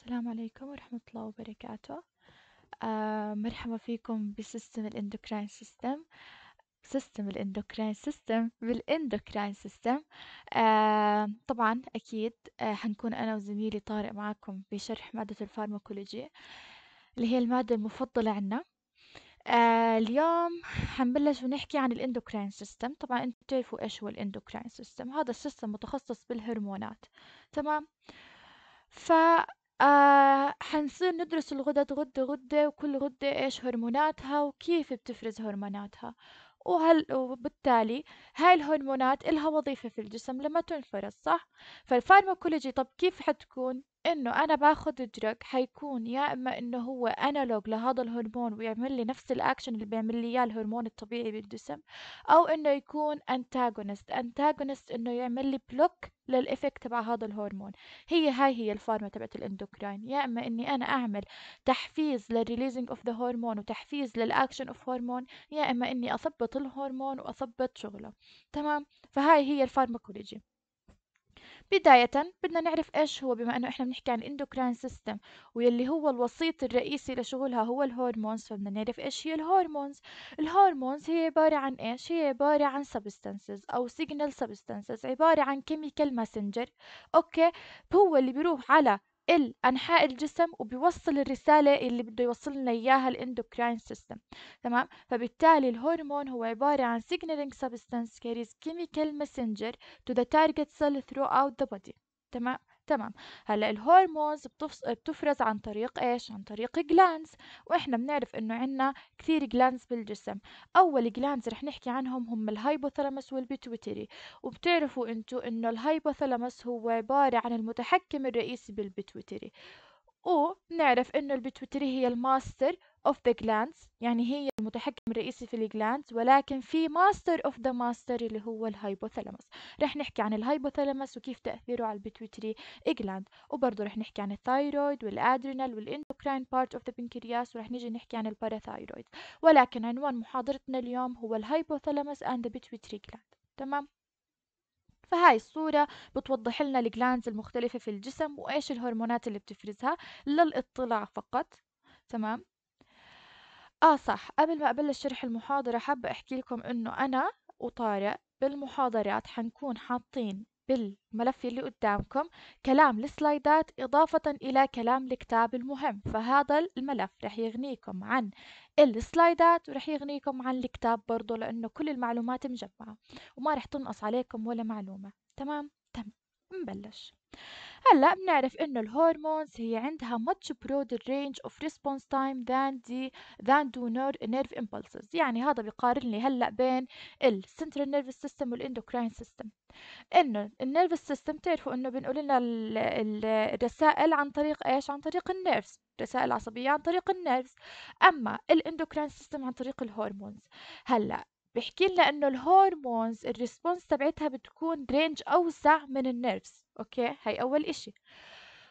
السلام عليكم ورحمة الله وبركاته آه مرحبا فيكم بسيستم الاندوكراين سيستم سيستم الاندوكراين سيستم بالاندوكراين سيستم آه طبعا أكيد آه حنكون أنا وزميلي طارق معاكم بشرح مادة الفارماكولوجي اللي هي المادة المفضلة عنا آه اليوم حنبلش ونحكي عن الاندوكراين سيستم طبعا انتوا تعرفوا ايش هو الاندوكراين سيستم هذا السيستم متخصص بالهرمونات تمام ف آه، حنصير ندرس الغدد غدة غدة وكل غدة إيش هرموناتها وكيف بتفرز هرموناتها وهل وبالتالي هاي الهرمونات إلها وظيفة في الجسم لما تنفرز صح؟ فالفارماكولوجي طب كيف حتكون؟ إنه أنا باخذ درج حيكون يا إمّا إنه هو انالوج لهذا الهرمون ويعمل لي نفس الاكشن اللي بيعمل لي إياه الهرمون الطبيعي بالجسم، أو إنه يكون antagonist، انتاجونست انتاجونست انه يعمل لي بلوك للإفكت تبع هذا الهرمون، هي هاي هي الفارما تبعت الإندوكراين، يا إمّا إني أنا أعمل تحفيز للريليزنج اوف ذا هرمون وتحفيز للاكشن اوف هرمون يا إمّا إني أثبّط الهرمون وأثبّط شغله، تمام؟ فهاي هي الفارماكولوجي. بداية بدنا نعرف ايش هو بما انه احنا بنحكي عن الاندوكراين سيستم واللي هو الوسيط الرئيسي لشغلها هو الهرمونز فبدنا نعرف ايش هي الهرمونز الهرمونز هي عبارة عن ايش هي عبارة عن سبستانسز او سيجنال سبستانسز عبارة عن كيميكال ماسنجر اوكي هو اللي بيروح على ال انحاء الجسم وبيوصل الرساله اللي بده يوصل لنا اياها الاندوكراين سيستم تمام فبالتالي الهرمون هو عباره عن سيجنالينج سبستانس كيريز كيميكال chemical تو ذا تارجت سيل ثرو اوت ذا بودي تمام تمام هلا الهرمونز بتفص... بتفرز عن طريق ايش عن طريق جلانز واحنا بنعرف انه عندنا كثير جلانز بالجسم اول جلانز رح نحكي عنهم هم الهايبوثالامس والبيتوتري وبتعرفوا انتو انه الهايبوثالامس هو عبارة عن المتحكم الرئيسي بالبيتوتري ونعرف إنه البيتوتري هي الماستر اوف ذا جلاندز يعني هي المتحكم الرئيسي في الجلاندز ولكن في ماستر اوف ذا ماستر اللي هو الهايبوثالاموس رح نحكي عن الهايبوثالاموس وكيف تاثيره على البيتويتري جلاند وبرضه رح نحكي عن الثايرويد والادرينال والاندوكراين بارت اوف ذا بنكرياس ورح نيجي نحكي عن الباراثايرويد ولكن عنوان محاضرتنا اليوم هو الهايبوثالاموس اند ذا بيتويتري جلاند تمام فهاي الصورة بتوضح لنا الجلانز المختلفة في الجسم وإيش الهرمونات اللي بتفرزها للاطلاع فقط تمام آه صح قبل ما أبلش شرح المحاضرة حابة أحكي لكم إنه أنا وطارق بالمحاضرات حنكون حاطين بالملف اللي قدامكم كلام السلايدات إضافة إلى كلام الكتاب المهم فهذا الملف رح يغنيكم عن السلايدات ورح يغنيكم عن الكتاب برضو لأنه كل المعلومات مجمعة وما رح تنقص عليكم ولا معلومة تمام؟ تمام نبلش هلا بنعرف انه الهرمونز هي عندها much broader range of response time than the than do nerve impulses يعني هذا بيقارن لي هلا بين ال السنترال نيرفس سيستم والاندوكراين system انه النيرفس سيستم بتعرفوا انه بنقول لنا الرسائل عن طريق ايش عن طريق النيرفز رسائل عصبية عن طريق النيرفز أما الاندوكراين سيستم عن طريق الهرمونز هلأ بحكي لنا إنه الهرمونز الريسبونس تبعتها بتكون رينج أوسع من النيرفز أوكي هي أول إشي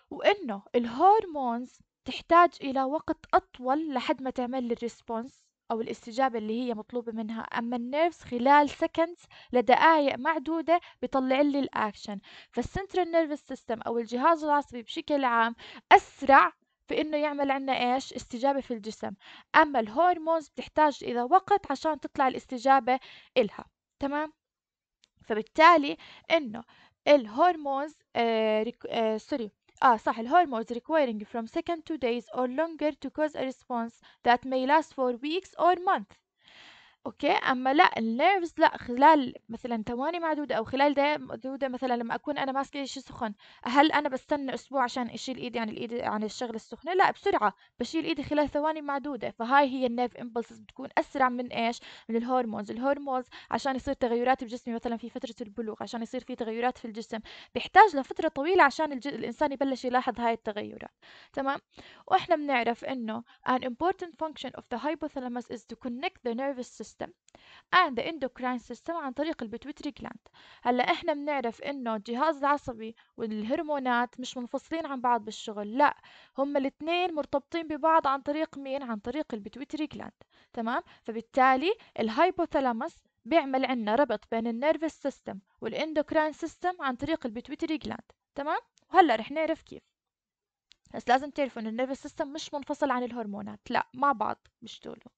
وإنه الهرمونز تحتاج إلى وقت أطول لحد ما تعمل لي الريسبونس أو الاستجابة اللي هي مطلوبة منها أما النيرفز خلال سكندز لدقائق معدودة بيطلع لي الأكشن فالسنترال نيرفز سيستم أو الجهاز العصبي بشكل عام أسرع في إنه يعمل عنا إيش استجابة في الجسم أما الهرمونز بتحتاج إلى وقت عشان تطلع الاستجابة إلها تمام فبالتالي إنه الهرمونز سوري آه آه،, اه صح الهرمونز requiring from second to days or longer to cause a response that may last for weeks or months أوكي، أمّا لأ النيرفز لأ، خلال مثلًا ثواني معدودة أو خلال دقايق معدودة مثلًا لمّا أكون أنا ماسكة شيء سخن، هل أنا بستنى أسبوع عشان أشيل إيدي عن الإيد عن الشغلة السخنة؟ لأ، بسرعة بشيل إيدي خلال ثواني معدودة، فهاي هي النيرف امبلسز بتكون أسرع من إيش، من الهرمونز، الهرمونز عشان يصير تغيُّرات بجسمي مثلًا في فترة البلوغ، عشان يصير في تغيُّرات في الجسم، بيحتاج لفترة طويلة عشان الج الإنسان يبلّش يلاحظ هاي التغيُّرات، تمام؟ وإحنا بنعرف إنه an important function of the hypothalamus is to connect the nervous system سيستم and the endocrine system عن طريق البيتويتري جلاند هلا احنا بنعرف انه الجهاز العصبي والهرمونات مش منفصلين عن بعض بالشغل لا هما الاثنين مرتبطين ببعض عن طريق مين عن طريق البيتويتري جلاند تمام فبالتالي الهايبوثالاموس بيعمل عنا ربط بين النيرفس سيستم والاندوكراين سيستم عن طريق البيتويتري جلاند تمام وهلا رح نعرف كيف بس لازم تعرفوا ان النيرفس سيستم مش منفصل عن الهرمونات لا مع بعض بيشتغلوا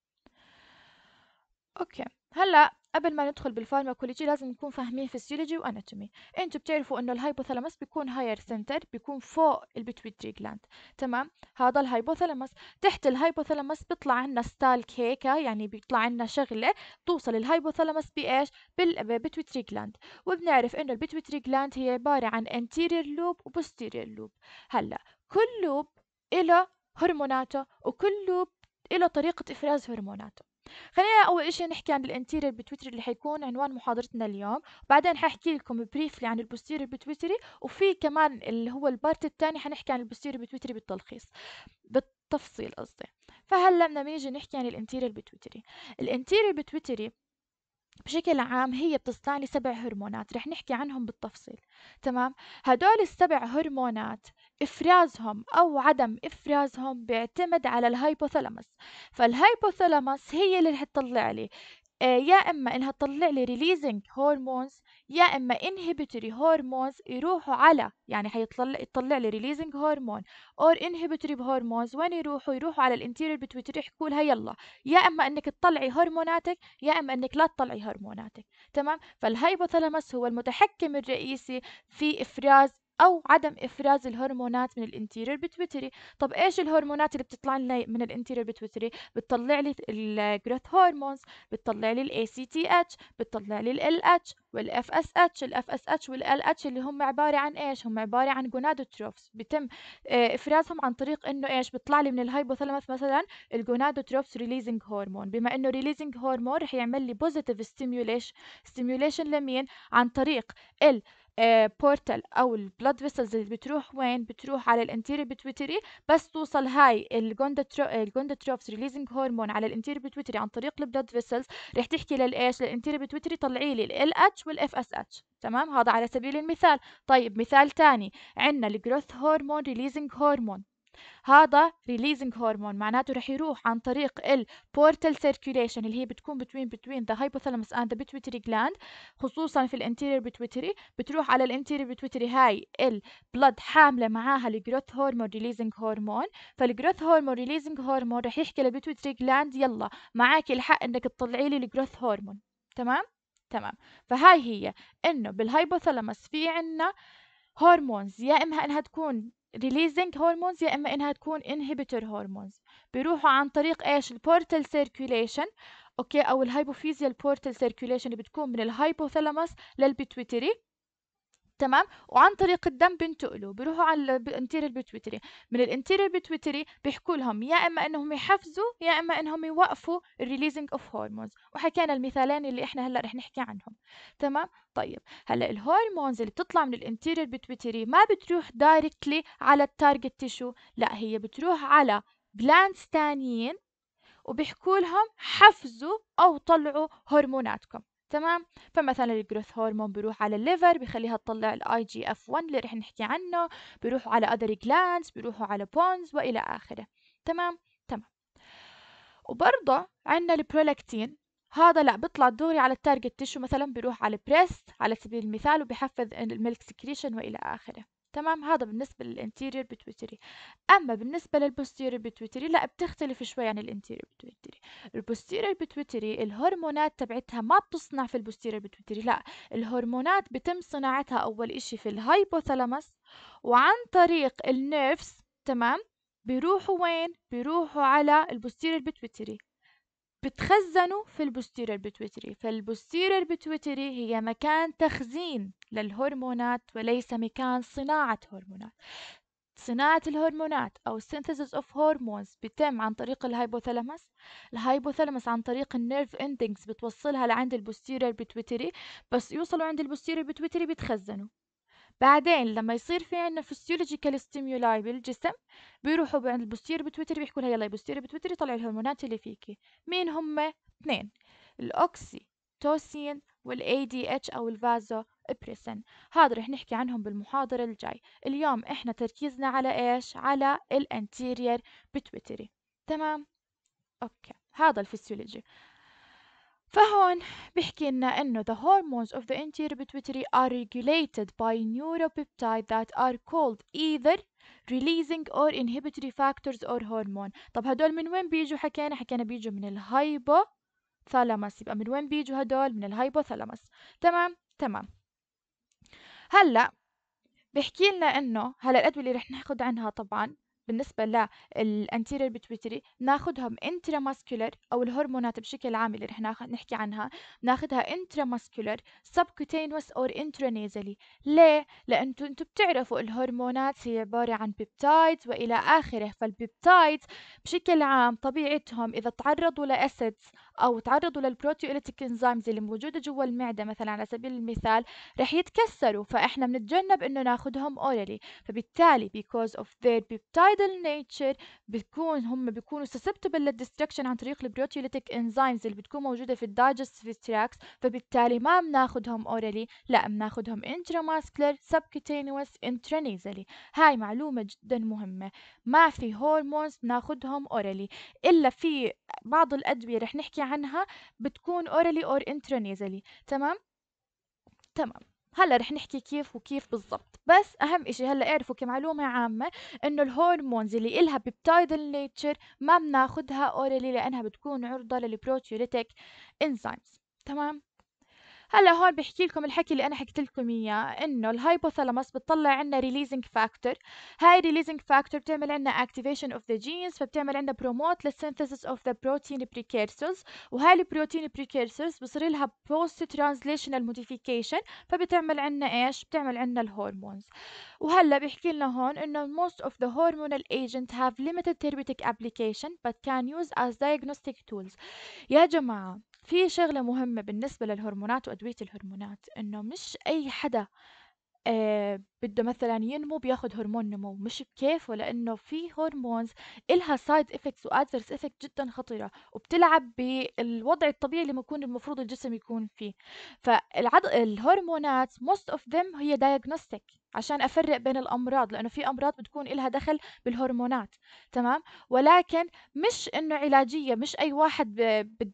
أوكي هلا قبل ما ندخل بالفارماكولوجي لازم نكون فاهمين فيسيولوجي واناتومي انتم بتعرفوا انه الهايبوثالاموس بيكون هاير سنتر بيكون فوق البيتويتري جلاند تمام هذا الهايبوثالاموس تحت الهايبوثالاموس بيطلع عنا ستالك هيك يعني بيطلع عنا شغله توصل الهايبوثالاموس بايش بالبيتويتري جلاند وبنعرف انه البيتويتري جلاند هي عباره عن انتيرير لوب وبوستيرير لوب هلا كل لوب له هرموناته وكل لوب له طريقه افراز هرموناته خلّينا أول إشي نحكي عن الinterior بتويتري اللي حيكون عنوان محاضرتنا اليوم، وبعدين حاحكي لكم بريفلي عن البوستيريور بتويتري، وفي كمان اللي هو البارت الثاني حنحكي عن البوستيريور بتويتري بالتلخيص بالتفصيل قصدي، فهلّأ بدنا نيجي نحكي عن الinterior بتويتري الinterior بتويتري بشكل عام هي بتصنع لي سبع هرمونات رح نحكي عنهم بالتفصيل، تمام؟ هدول السبع هرمونات افرازهم او عدم افرازهم بيعتمد على الهايبوثلامس فالهايبوثلامس هي اللي رح تطلع لي آه، يا اما انها تطلع لي ريليزنج هرمونز يا اما انهبيتوري هرمونز يروحوا على يعني حيطلع يطلع لي ريليزنج هرمون اور انهبيتوري هرمونز وين يروحوا يروحوا على الانتيرير بتويتر يحكوا لها يلا يا اما انك تطلعي هرموناتك يا اما انك لا تطلعي هرموناتك تمام فالهايبوثلامس هو المتحكم الرئيسي في افراز او عدم افراز الهرمونات من الانتيرير بتويتري طب ايش الهرمونات اللي بتطلع لنا من الانتيرير بتويتري بتطلع لي الجروث هرمونز بتطلع لي الاي سي تي اتش بتطلع لي ال اتش والاف اس اتش الاف اس اتش والال اتش اللي هم عباره عن ايش هم عباره عن جونادوتروبس بيتم آه، افرازهم عن طريق انه ايش بيطلع لي من الهايبوثالاموس مثلا الجونادوتروبس ريليزنج هرمون بما انه ريليزنج هرمون رح يعمل لي بوزيتيف ستيميوليشن ستيميوليشن لمين عن طريق ال بورتال آه، او البلاد فيسلز اللي بتروح وين بتروح على الانتيري بتويتري بس توصل هاي الجوندوترو ريليزنج هرمون على الانتيري بتويتري عن طريق البلاد فيسلز رح تحكي للايش للانتيري بتويتري طلعي لي ال اتش والاف اس اتش تمام هذا على سبيل المثال طيب مثال ثاني عندنا الجروث هرمون ريليزنج هرمون هذا ريليزنج هرمون معناته رح يروح عن طريق البورتال سيركيوليشن اللي هي بتكون بتوين بتوين ذا هايبوثالامس اند ذا بيتويتري جلاند خصوصا في الانتيرير بيتويتري بتروح على الانتيرير بيتويتري هاي البلد حامله معاها الجروث هرمون ريليزنج هرمون فالجروث هرمون ريليزنج هرمون رح يحكي للبيتويتري جلاند يلا معاك الحق انك تطلعي لي الجروث هرمون تمام تمام فهاي هي انه بالهايبوثالامس في عنا هرمونز يا اما انها تكون ريليزنج هرمونز يا اما انها تكون inhibitor هرمونز بيروحوا عن طريق ايش البورتال سيركيوليشن اوكي او الهايبوفيزيال بورتال سيركيوليشن اللي بتكون من الهايبوثالاموس للبيتويتري تمام وعن طريق الدم بينتقلوا بيروحوا على الانتيريال بيتويتري من الانتيريال بيتويتري بيحكوا لهم يا اما انهم يحفزوا يا اما انهم يوقفوا الريليزنج اوف هرمونز وحكينا المثالين اللي احنا هلا رح نحكي عنهم تمام طيب هلا الهرمونز اللي بتطلع من الانتيريال بيتويتري ما بتروح دايركتلي على التارجت تيشو لا هي بتروح على بلانتس تانيين وبيحكوا لهم حفزوا او طلعوا هرموناتكم تمام فمثلا الجروث هرمون بيروح على الليفر بخليها تطلع الاي جي اف 1 اللي رح نحكي عنه بيروحوا على اذر جلاندز بيروحوا على بونز والى اخره تمام تمام وبرضه عندنا البرولاكتين هذا لا بيطلع دوري على التارجت تيشو مثلا بيروح على البريست على سبيل المثال وبحفز الميلك سكريشن والى اخره تمام هذا بالنسبة للانتيريور بتويتري أما بالنسبة للبوستيريور بتويتري لا بتختلف شوي عن الانتيريور بتويتري البوستيريور بتويتري الهرمونات تبعتها ما بتصنع في البوستيريور بتويتري لا الهرمونات بتم صناعتها أول إشي في الهايبوثالامس وعن طريق النيرفز تمام بيروحوا وين؟ بيروحوا على البوستيريور بتويتري بتخزنوا في البوستيرير بيتويتري فالبوستيرير بتويتري هي مكان تخزين للهرمونات وليس مكان صناعة هرمونات صناعة الهرمونات أو synthesis of hormones بتم عن طريق الهايبوثالاموس الهايبوثالاموس عن طريق النيرف اندينجز بتوصلها لعند البوستيرير بتويتري بس يوصلوا عند البوستيرير بتويتري بيتخزنوا بعدين لما يصير في عندنا فيسيولوجيكال ستيمولاي بالجسم بيروحوا عند البوستير بتويتر بيحكوا لها يلا يا بتويتر يطلعوا الهرمونات اللي فيكي مين هم اثنين الاوكسي توسين والاي دي اتش او الفازو ابريسن هذا رح نحكي عنهم بالمحاضرة الجاي اليوم احنا تركيزنا على ايش على الانتيرير بتويتري تمام اوكي هذا الفسيولوجي فهون بحكي لنا إنه the hormones of the anterior pituitary are regulated by neuropeptide that are called either releasing or inhibitory factors or hormone طب هدول من وين بيجوا حكينا حكينا بيجوا من الهايبو ثالامس يبقى من وين بيجوا هدول من الهايبو ثالامس تمام تمام هلا بحكي لنا انه هلا الادويه اللي رح ناخذ عنها طبعا بالنسبة للانتيرير بيتويتري ناخدهم انتراماسكولر او الهرمونات بشكل عام اللي رح نحكي عنها ناخدها انتراماسكولر سبكوتينوس اور انترانيزلي ليه لانتو انتو بتعرفوا الهرمونات هي عبارة عن بيبتايدز والى اخره فالبيبتايدز بشكل عام طبيعتهم اذا تعرضوا لاسيدز او تعرضوا للبروتيوليتيك انزيمز اللي موجوده جوا المعده مثلا على سبيل المثال رح يتكسروا فاحنا بنتجنب انه ناخذهم اورالي فبالتالي because of their peptidal nature بتكون هم بيكونوا susceptible للدستركشن عن طريق البروتيوليتيك انزيمز اللي بتكون موجوده في الدايجستيف تراكس فبالتالي ما بناخذهم اورالي لا بناخذهم انتراماسكلر subcutaneous intranasally هاي معلومه جدا مهمه ما في هرمونز بناخذهم اورالي الا في بعض الادويه رح نحكي عنها بتكون اورالي اور انترانيزلي تمام تمام هلا رح نحكي كيف وكيف بالضبط بس اهم اشي هلا اعرفوا كمعلومة عامة انه الهرمونز اللي إلها ببتايدل نيتشر ما بناخدها اورالي لانها بتكون عرضة للبروتيوليتيك انزيمز تمام هلا هون بحكي لكم الحكي اللي انا حكيت لكم اياه انه الهايبوثالاموس بتطلع عنا ريليزنج فاكتور هاي ريليزنج فاكتور بتعمل عنا اكتيفيشن اوف ذا جينز فبتعمل عنا بروموت للسينثيسيس اوف ذا بروتين بريكيرسرز وهاي البروتين بريكيرسرز بصير لها بوست ترانزليشنال موديفيكيشن فبتعمل عنا ايش بتعمل عنا الهرمونز وهلا بحكي لنا هون انه موست اوف ذا هرمونال ايجنت هاف ليميتد ثيرابيوتيك ابلكيشن بات كان يوز از دايجنوستيك tools يا جماعه في شغله مهمه بالنسبه للهرمونات تدوية الهرمونات إنه مش أي حدا آه بده مثلًا ينمو بياخذ هرمون نمو، مش بكيفه لإنه في هرمونز إلها سايد افكتس وادفرس افكت جدًا خطيرة، وبتلعب بالوضع الطبيعي اللي بيكون المفروض الجسم يكون فيه، فالعض الهرمونات اوف ذم هي دايجنوستيك عشان أفرّق بين الأمراض، لإنه في أمراض بتكون إلها دخل بالهرمونات تمام، ولكن مش إنه علاجية، مش أي واحد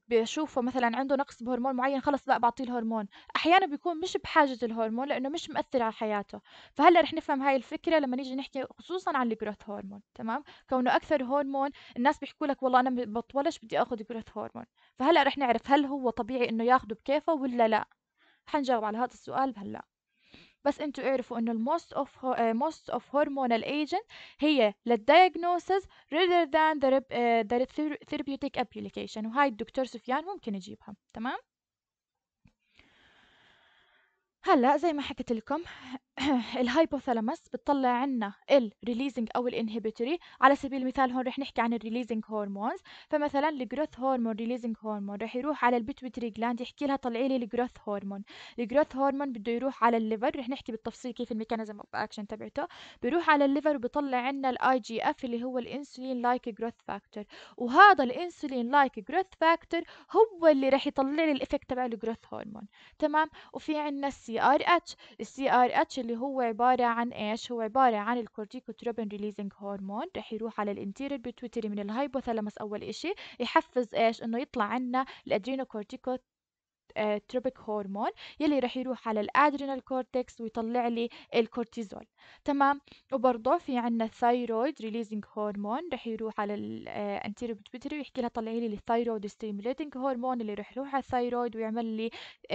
بشوفه مثلًا عنده نقص بهرمون معيّن خلص لأ بعطيه الهرمون، أحيانًا بيكون مش بحاجة الهرمون لإنه مش مأثّر على حياته فهلا رح نفهم هاي الفكره لما نيجي نحكي خصوصا عن الجروث هرمون تمام كونه اكثر هرمون الناس بيحكوا لك والله انا بطولش بدي اخذ جروث هرمون فهلا رح نعرف هل هو طبيعي انه ياخده بكيفه ولا لا حنجاوب على هذا السؤال هلا بس انتوا اعرفوا انه الموست اوف موست اوف هرمونال ايجنت هي للدايجنوسز rather than the آه، therapeutic application وهاي الدكتور سفيان ممكن يجيبها تمام هلأ زي ما حكيت لكم الهايبوثالامس بتطلع عنا ال أو ال inhibitory على سبيل المثال هون رح نحكي عن الريليزنج هرمونز فمثلا الجروث هرمون ريليزنج هرمون رح يروح على البيتوتري جلاند يحكي لها طلعي لي الجروث هرمون الجروث هرمون بده يروح على الليفر رح نحكي بالتفصيل كيف الميكانيزم اوف اكشن تبعته بيروح على الليفر وبيطلع عنا الاي جي اف اللي هو الانسولين لايك جروث فاكتور وهذا الانسولين لايك جروث فاكتور هو اللي رح يطلع لي الايفكت تبع الجروث هرمون تمام وفي عنا اتش السي ار اتش اللي هو عبارة عن إيش؟ هو عبارة عن الكورتيكوتروبين ريليزنج هرمون رح يروح على الانتيرير بتويتري من الهايبوثالاموس أول إشي يحفز إيش؟ إنه يطلع عنا كورتيكو تروبيك آه، هرمون يلي رح يروح على الادرينال كورتكس ويطلع لي الكورتيزول تمام وبرضه في عنا الثايرويد ريليزنج هرمون رح يروح على الانتيرو آه، بيتويتري ويحكي لها طلعي لي الثايرويد ستيموليتنج هرمون اللي رح يروح على الثايرويد ويعمل لي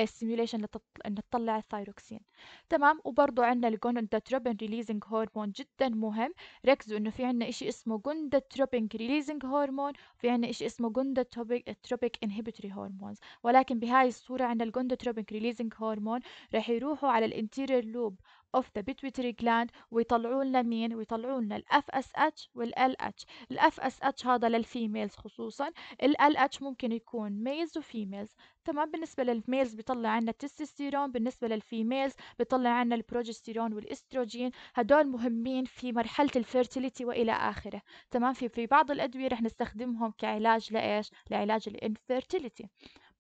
ستيموليشن آه، لتطلع الثايروكسين تمام وبرضه عندنا الجوندوتروبين ريليزنج هرمون جدا مهم ركزوا انه في عنا شيء اسمه جوندوتروبينج ريليزنج هرمون في عنا شيء اسمه جوندوتروبيك انهبيتري هرمونز ولكن بهاي الصورة عند الجوندوتروبين ريليزنج هرمون راح يروحوا على الانتيرير لوب اوف ذا بيتويتري جلاند ويطلعوا لنا مين ويطلعوا لنا الاف اس اتش والال اتش الاف اس اتش هذا للفيميلز خصوصا الال اتش ممكن يكون ميلز وفيميلز تمام بالنسبة للميلز بيطلع عنا التستوستيرون بالنسبة للفيميلز بيطلع عنا البروجستيرون والاستروجين هدول مهمين في مرحلة الفيرتيليتي وإلى آخره تمام في في بعض الأدوية رح نستخدمهم كعلاج لإيش لعلاج الانفيرتيليتي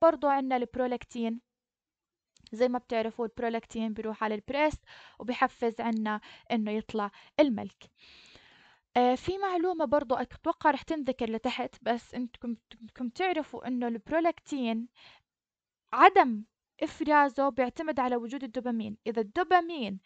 برضو عنا البرولاكتين زي ما بتعرفوا البرولاكتين بيروح على البريست وبحفز عنا انه يطلع الملك آه في معلومة برضو أتوقع رح تنذكر لتحت بس انتكم تعرفوا انه البرولاكتين عدم افرازه بيعتمد على وجود الدوبامين اذا الدوبامين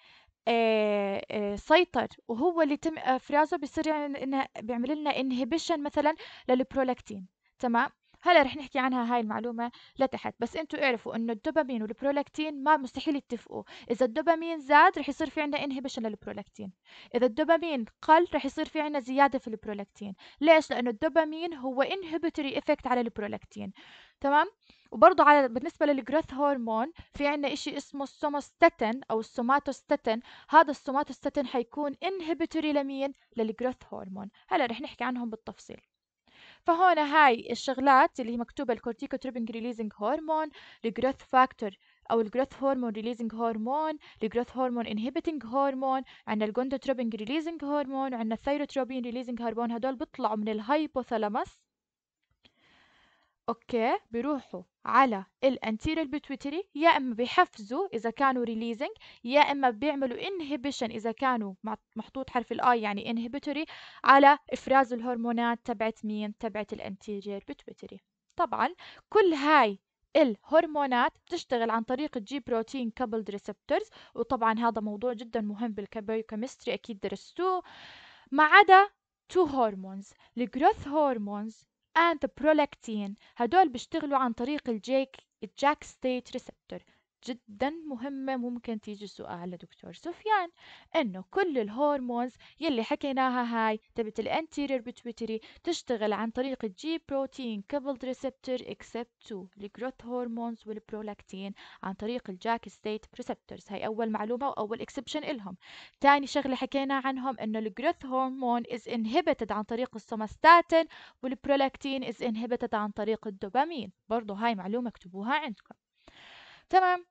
آه آه سيطر وهو اللي تم افرازه بصير يعني بيعمل لنا انهبيشن مثلا للبرولاكتين تمام هلا رح نحكي عنها هاي المعلومة لتحت بس انتوا اعرفوا انه الدوبامين والبرولاكتين ما مستحيل يتفقوا اذا الدوبامين زاد رح يصير في عندنا انهبيشن للبرولاكتين اذا الدوبامين قل رح يصير في عندنا زيادة في البرولاكتين ليش لانه الدوبامين هو انهبيتوري افكت على البرولاكتين تمام وبرضه على بالنسبة للجروث هرمون في عندنا إشي اسمه السوموستاتين أو السوماتوستاتين هذا السوماتوستاتين حيكون انهبيتوري لمين للجروث هرمون هلا رح نحكي عنهم بالتفصيل فهون هاي الشغلات اللي هي مكتوبة الكورتيكو تريبنج ريليزنج هرمون الجروث فاكتور او الجروث هرمون ريليزنج هرمون الجروث هرمون انهبيتنج هرمون عندنا الجوندوتروبين ريليزنج هرمون وعندنا الثيروتروبين ريليزنج هرمون هدول بيطلعوا من الهايبوثالامس اوكي بيروحوا على الانتيريال بيتويتري يا اما بيحفزوا اذا كانوا ريليزنج يا اما بيعملوا انهبيشن اذا كانوا محطوط حرف الاي يعني انهبيتوري على افراز الهرمونات تبعت مين تبعت الانتيريال بيتويتري طبعا كل هاي الهرمونات بتشتغل عن طريق الجي بروتين كابلد ريسبتورز وطبعا هذا موضوع جدا مهم بالكيمستري اكيد درستوه ما عدا تو هرمونز الجروث هرمونز and the prolactin هدول بيشتغلوا عن طريق الجيك الجاك ستيت ريسبتور جدا مهمة ممكن تيجي السؤال لدكتور سفيان إنه كل الهرمونز يلي حكيناها هاي تبت الانتيرير بتويتري تشتغل عن طريق الجي بروتين كابلد ريسبتر اكسبت تو الجروث هرمونز والبرولاكتين عن طريق الجاك ستيت ريسبترز هاي أول معلومة وأول اكسبشن إلهم تاني شغلة حكينا عنهم إنه الجروث هرمون is انهبتد عن طريق السوماستاتين والبرولاكتين is انهبتد عن طريق الدوبامين برضو هاي معلومة اكتبوها عندكم تمام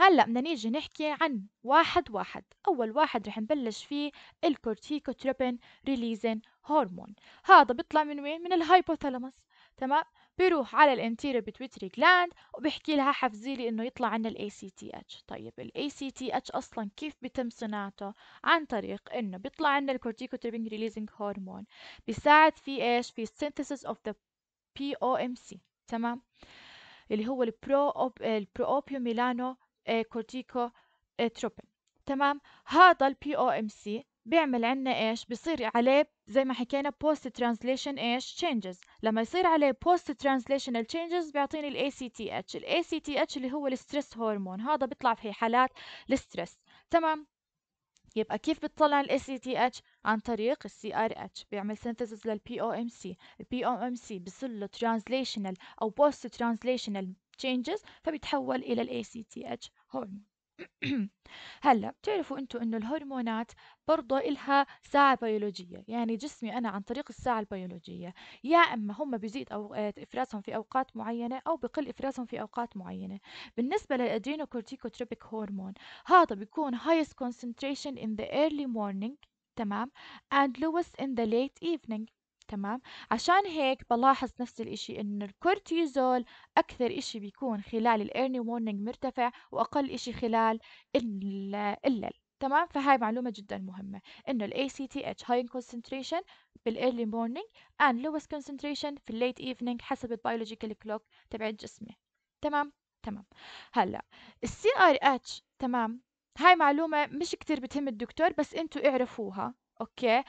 هلا بدنا نيجي نحكي عن واحد واحد اول واحد رح نبلش فيه الكورتيكوتروبين ريليزين هرمون هذا بيطلع من وين من الهايبوثالاموس تمام بيروح على الانتيريو بيتويتري جلاند وبيحكي لها حفزي لي انه يطلع عنا الاي سي تي اتش طيب الاي سي تي اتش اصلا كيف بيتم صناعته عن طريق انه بيطلع عنا الكورتيكوتروبين ريليزينج هرمون بيساعد في ايش في سينثيسيس اوف ذا بي او ام سي تمام اللي هو البرو اوبيوميلانو آه، كورتيكو آه، تروبين تمام هذا البي او ام سي بيعمل عنا ايش بصير عليه زي ما حكينا بوست ترانسليشن ايش تشينجز لما يصير عليه بوست ترانسليشنال تشينجز بيعطيني الاي سي تي اتش الاي سي تي اتش اللي هو الستريس هرمون هذا بيطلع في حالات الستريس تمام يبقى كيف بتطلع الـ ACTH عن طريق الـ CRH بيعمل synthesis للـ POMC الـ POMC بصير له translational أو post translational changes فبيتحول إلى الـ ACTH هرمون هلا بتعرفوا انتم انه الهرمونات برضه إلها ساعة بيولوجية يعني جسمي أنا عن طريق الساعة البيولوجية يا أما هم بيزيد أو آه، إفرازهم في أوقات معينة أو بقل إفرازهم في أوقات معينة بالنسبة للأدرينوكورتيكوتروبيك هرمون هذا بيكون highest concentration in the early morning تمام and lowest in the late evening تمام عشان هيك بلاحظ نفس الإشي إنه الكورتيزول أكثر إشي بيكون خلال الإيرلي مورنينج مرتفع وأقل إشي خلال الليل تمام فهاي معلومة جدا مهمة إنه الاي سي high concentration هاي كونسنتريشن early مورنينج ان lowest كونسنتريشن في الليت ايفنينج حسب البيولوجيكال كلوك تبع جسمي تمام تمام هلا السي ار اتش تمام هاي معلومة مش كتير بتهم الدكتور بس انتوا اعرفوها اوكي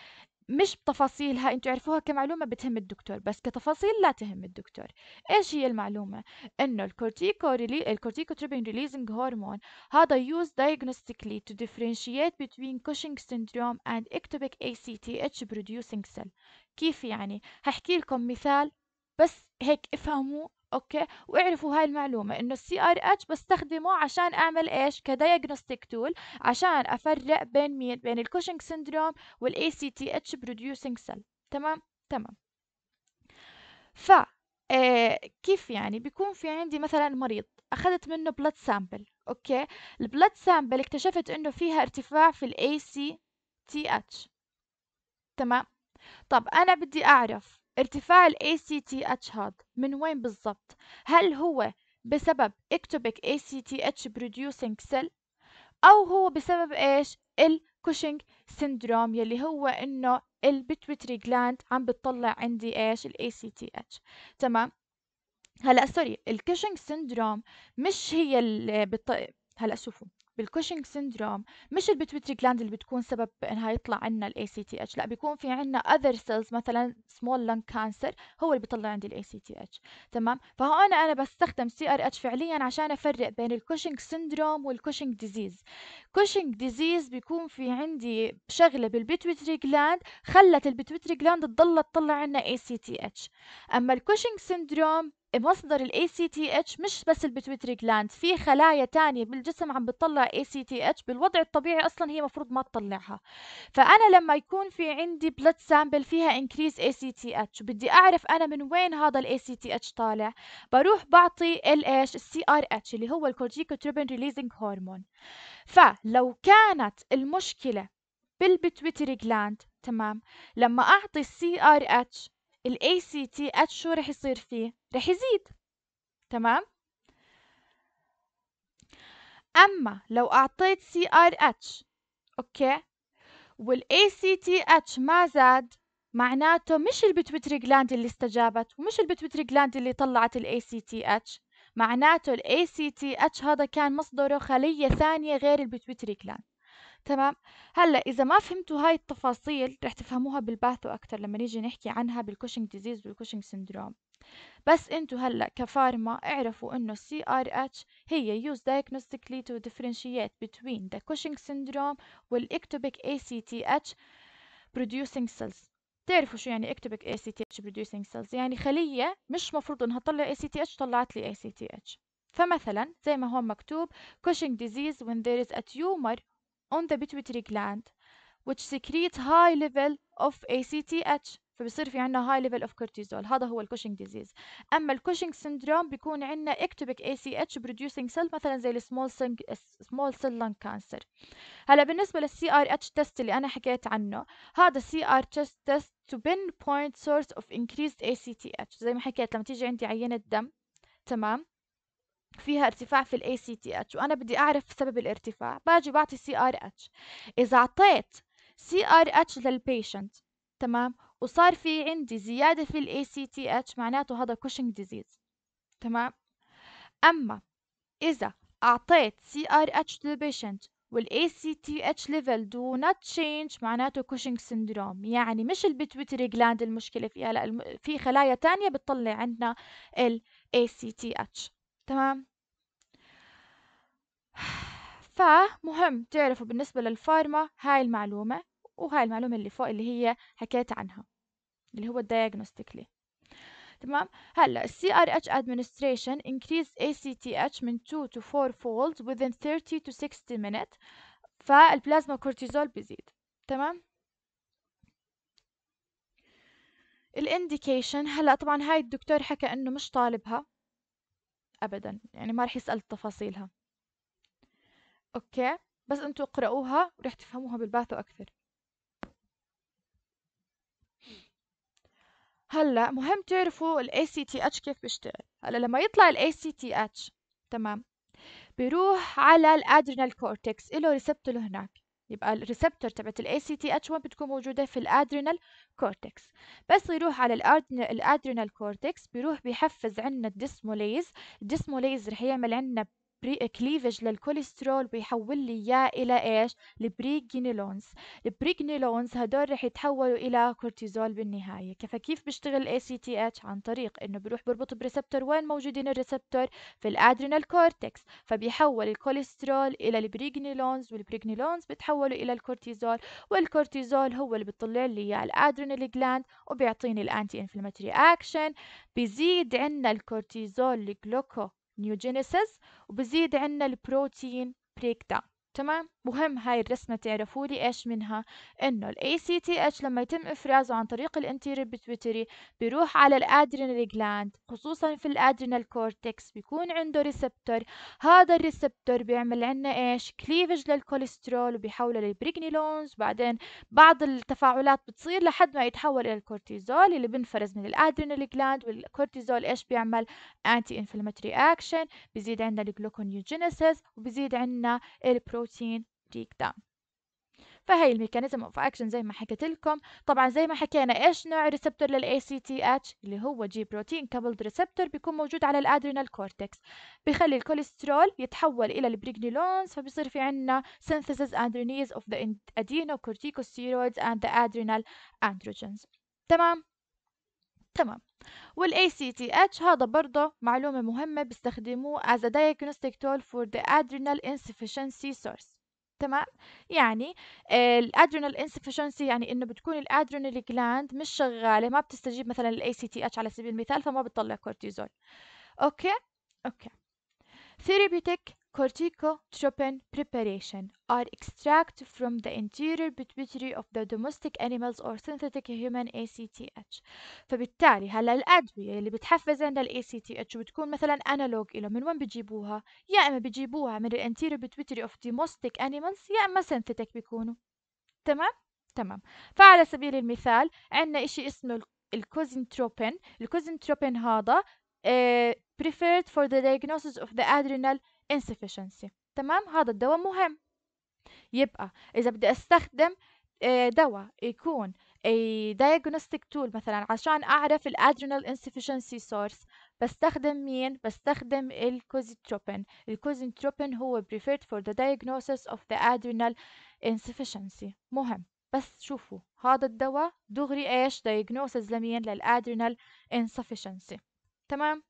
مش بتفاصيلها انتوا عرفوها كمعلومة بتهم الدكتور بس كتفاصيل لا تهم الدكتور ايش هي المعلومة انه الكورتيكو ريلي الكورتيكوتروبين ريليزنج هرمون هذا used diagnostically to differentiate between Cushing syndrome and ectopic ACTH producing cell كيف يعني هحكي لكم مثال بس هيك افهموا أوكي واعرفوا هاي المعلومة إنه السي ار اتش بستخدمه عشان أعمل إيش كدايجنوستيك تول عشان أفرق بين مين بين الكوشنج سيندروم والاي سي تي اتش برودوسينج سيل تمام تمام ف آه كيف يعني بيكون في عندي مثلا مريض اخذت منه بلاد سامبل اوكي البلاد سامبل اكتشفت انه فيها ارتفاع في الاي سي تي اتش تمام طب انا بدي اعرف ارتفاع ال ACTH هذا من وين بالضبط؟ هل هو بسبب ectopic ACTH producing cell أو هو بسبب إيش؟ الكوشنج syndrome يلي هو إنه البيتويتري جلاند عم بتطلع عندي إيش؟ ال ACTH تمام؟ هلا سوري الكوشنج syndrome مش هي اللي بت... هلا شوفوا بالكوشنج سندروم مش البيتويتري جلاند اللي بتكون سبب انها يطلع عندنا الاي سي تي اتش لا بيكون في عندنا اذر سيلز مثلا سمول لانج كانسر هو اللي بيطلع عندي الاي سي تي اتش تمام فهون انا بستخدم سي ار اتش فعليا عشان افرق بين الكوشنج سندروم والكوشنج ديزيز كوشنج ديزيز بيكون في عندي شغله بالبيتويتري جلاند خلت البيتويتري جلاند تضل تطلع عندنا اي سي تي اتش اما الكوشنج سندروم مصدر الاي سي تي اتش مش بس البتويتري جلاند في خلايا تانية بالجسم عم بتطلع اي سي تي اتش بالوضع الطبيعي أصلا هي مفروض ما تطلعها فأنا لما يكون في عندي بلد سامبل فيها اي سي تي اتش وبدي أعرف أنا من وين هذا الاي سي تي اتش طالع بروح بعطي السي ار اتش اللي هو الكورتيكوتروبين ريليزنج هرمون فلو كانت المشكلة بالبتويتري جلاند تمام لما أعطي السي ار اتش الـ ACTH شو رح يصير فيه رح يزيد تمام اما لو اعطيت CRH اوكي والـ ACTH ما زاد معناته مش البتويتري جلاند اللي استجابت ومش البتويتري جلاند اللي طلعت الـ ACTH معناته الـ ACTH هذا كان مصدره خليه ثانيه غير البتويتري جلاند تمام هلا اذا ما فهمتوا هاي التفاصيل رح تفهموها بالباثو اكثر لما نيجي نحكي عنها بالكوشنج ديزيز والكوشنج سندروم بس انتوا هلا كفارما اعرفوا انه السي ار اتش هي used diagnostically to differentiate between the Cushing syndrome والاكتوبيك ACTH producing cells تعرفوا شو يعني اكتوبيك ACTH producing cells يعني خلية مش مفروض انها تطلع ACTH طلعت لي ACTH فمثلا زي ما هون مكتوب كوشنج ديزيز when there is a tumor on the pituitary gland which secretes high level of ACTH فبصير في عندنا high level of cortisol هذا هو الكوشنج ديزيز اما الكوشنج سندروم بيكون عندنا ectopic ACH producing cell مثلا زي cell, small cell lung cancer هلا بالنسبه لل CRH test اللي انا حكيت عنه هذا CRH test اتش to pinpoint source of increased ACTH زي ما حكيت لما تيجي عندي عينه دم تمام فيها ارتفاع في الاي سي تي اتش وانا بدي اعرف سبب الارتفاع باجي بعطي سي ار اتش اذا اعطيت سي ار اتش للبيشنت تمام وصار في عندي زياده في الاي سي تي اتش معناته هذا كوشنج ديزيز تمام اما اذا اعطيت سي ار اتش للبيشنت والاي سي تي اتش ليفل دو نوت تشينج معناته كوشنج سندروم يعني مش البيتويتري جلاند المشكله فيها لا في خلايا تانية بتطلع عندنا الاي سي تي اتش تمام؟ فمهم تعرفوا بالنسبة للفارما هاي المعلومة وهاي المعلومة اللي فوق اللي هي حكيت عنها اللي هو الدياجنوستيكلي تمام هلا السي ار اتش administration increase ACTH من 2 to 4 fold within 30 to 60 minutes فالبلازما كورتيزول بيزيد تمام الانديكيشن هلا طبعا هاي الدكتور حكى انه مش طالبها أبدا يعني ما رح يسأل تفاصيلها أوكي بس انتم اقرأوها ورح تفهموها بالباثو أكثر هلا مهم تعرفوا ال ACTH كيف بيشتغل هلا لما يطلع ال ACTH تمام بيروح على الادرينال كورتكس له ريسبتور هناك يبقى الريسبتور تبعت الاي سي تي اتش 1 بتكون موجوده في الادرينال كورتكس بس يروح على الادرينال كورتكس بيروح بيحفز عندنا الديسموليز الديسموليز رح يعمل عندنا كليفج للكوليسترول بيحول لي اياه الى ايش البريجنيلونز البريجنيلونز هدول رح يتحولوا الى كورتيزول بالنهايه فكيف بيشتغل الاي سي تي اتش عن طريق انه بيروح بربط بريسبتور وين موجودين الريسبتور في الادرينال كورتكس فبيحول الكوليسترول الى البريجنيلونز والبريجنيلونز بتحولوا الى الكورتيزول والكورتيزول هو اللي بيطلع لي اياه الادرينال جلاند وبيعطيني الانتي انفلاماتوري اكشن بيزيد عندنا الكورتيزول الجلوكو نيوجينيسيس وبزيد عندنا البروتين بريك داون تمام مهم هاي الرسمة تعرفوا لي إيش منها إنه الـ ACTH لما يتم إفرازه عن طريق الانتيري بيتويتري بيروح على الأدرينال جلاند خصوصا في الأدرينال كورتكس بيكون عنده ريسبتور هذا الريسبتور بيعمل عنا إيش كليفج للكوليسترول وبيحوله للبريجنيلونز بعدين بعض التفاعلات بتصير لحد ما يتحول إلى الكورتيزول اللي بنفرز من الأدرينال جلاند والكورتيزول إيش بيعمل أنتي انفلاماتري أكشن بيزيد عندنا الجلوكونيوجينيسيس وبيزيد عندنا البروتين التحريك ده فهي الميكانيزم اوف اكشن زي ما حكيت لكم طبعا زي ما حكينا ايش نوع ريسبتور للاي سي تي اتش اللي هو جي بروتين كابلد ريسبتور بيكون موجود على الادرينال كورتكس بيخلي الكوليسترول يتحول الى البريجنيلونز فبيصير في عندنا synthesis and release of the adenocorticosteroids اند ذا ادرينال اندروجينز تمام تمام والاي سي تي اتش هذا برضه معلومة مهمة بيستخدموه از ا دايجنوستيك تول فور ذا ادرينال insufficiency سورس تمام؟ يعني الادرينال آه، الadrenal insufficiency يعني إنه بتكون الادرينال gland مش شغّالة، ما بتستجيب مثلًا اتش على سبيل المثال، فما بتطلّع كورتيزول أوكي؟ أوكي. therapeutic corticotropin preparation are extracted from the interior pituitary of the domestic animals or synthetic human ACTH فبالتالي هلا الأدوية اللي بتحفز عند ال ACTH وبتكون مثلا أنالوج إله من وين بجيبوها؟ يا إما بجيبوها من ال interior pituitary of domestic animals يا إما synthetic بيكونوا تمام؟ تمام فعلى سبيل المثال عندنا إشي اسمه الكوزنتروبين الكوزنتروبين هذا uh, preferred for the diagnosis of the adrenal insufficiency تمام هذا الدواء مهم يبقى اذا بدي استخدم آه، دواء يكون diagnostic tool مثلا عشان اعرف الادرينال insufficiency source بستخدم مين بستخدم الكوزيتروبين الكوزيتروبين هو preferred for the diagnosis of the adrenal insufficiency مهم بس شوفوا هذا الدواء دغري ايش diagnosis لمين للادرينال insufficiency تمام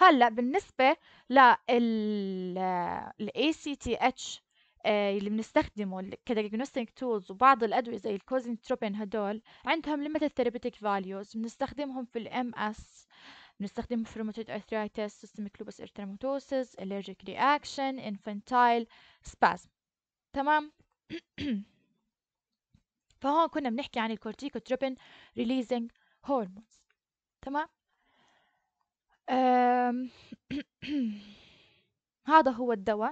هلا بالنسبه لل للاي سي تي اتش اللي بنستخدمه كدياجنوستيك تولز وبعض الادويه زي الكوزنتروبين هدول عندهم ليميتد therapeutic فاليوز بنستخدمهم في الام اس بنستخدمهم في روماتويد ارثرايتس سيستميك لوبس ارتراماتوسيس الرجيك رياكشن انفنتايل سبازم تمام فهون كنا بنحكي عن الكورتيكوتروبين ريليزنج هرمونز تمام آمم هذا هو الدوا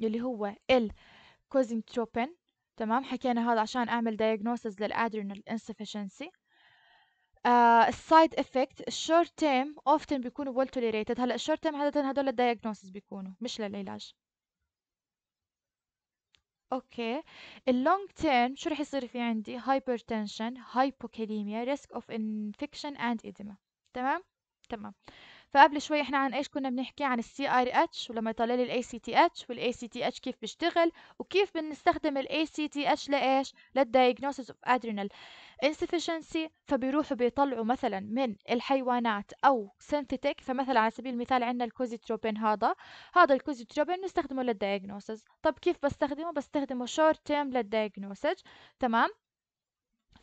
يلّي هو الcosintropin تمام، حكينا هذا عشان أعمل diagnosis للadrenal insufficiency. آآ الside effect الshort term often بيكونوا well tolerated هلأ الshort term عادةً هاذول للdiagnosis بيكونوا مش للعلاج. أوكي، الlong term شو راح يصير في عندي hypertension hypokalemia risk of infection and edema تمام. تمام فقبل شوي احنا عن ايش كنا بنحكي عن السي ار اتش ولما يطلع لي الاي سي تي اتش والاي سي تي اتش كيف بيشتغل وكيف بنستخدم الاي سي تي اتش لايش للدايجنوستس اوف ادرينال انسفشنسي فبيروحوا بيطلعوا مثلا من الحيوانات او سينثيتك فمثلا على سبيل المثال عندنا الكوزيتروبين هذا هذا الكوزيتروبين نستخدمه للدايجنوستس طب كيف بستخدمه بستخدمه شورت تيرم للدايجنوستس تمام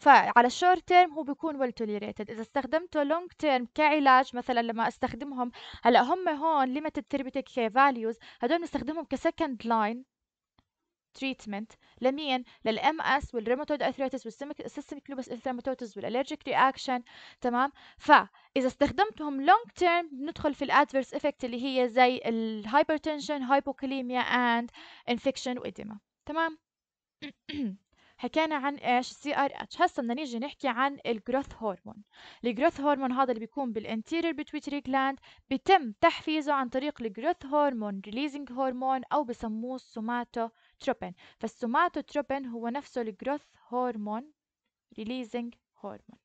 فعلى الشورت تيرم هو بيكون ويل توليريتد اذا استخدمته لونج تيرم كعلاج مثلا لما استخدمهم هلا هم هون ليميتد ثيرابيوتيك فاليوز هدول بنستخدمهم كسكند لاين تريتمنت لمين؟ للام اس والريموتويد ارثريتس والسيستميك لوبس انفلاماتوتس والالرجيك رياكشن تمام؟ فاذا استخدمتهم لونج تيرم بندخل في الادفيرس افكت اللي هي زي الهايبرتنشن هايبوكاليميا اند انفكشن واديما تمام؟ حكينا عن ايش سي ار اتش هسه بدنا نيجي نحكي عن الجروث هرمون الجروث هرمون هذا اللي بيكون بالانتيرير بتويتري جلاند بيتم تحفيزه عن طريق الجروث هرمون ريليزنج هرمون او بسموه السوماتو تروبين فالسوماتو تروبين هو نفسه الجروث هرمون ريليزنج هرمون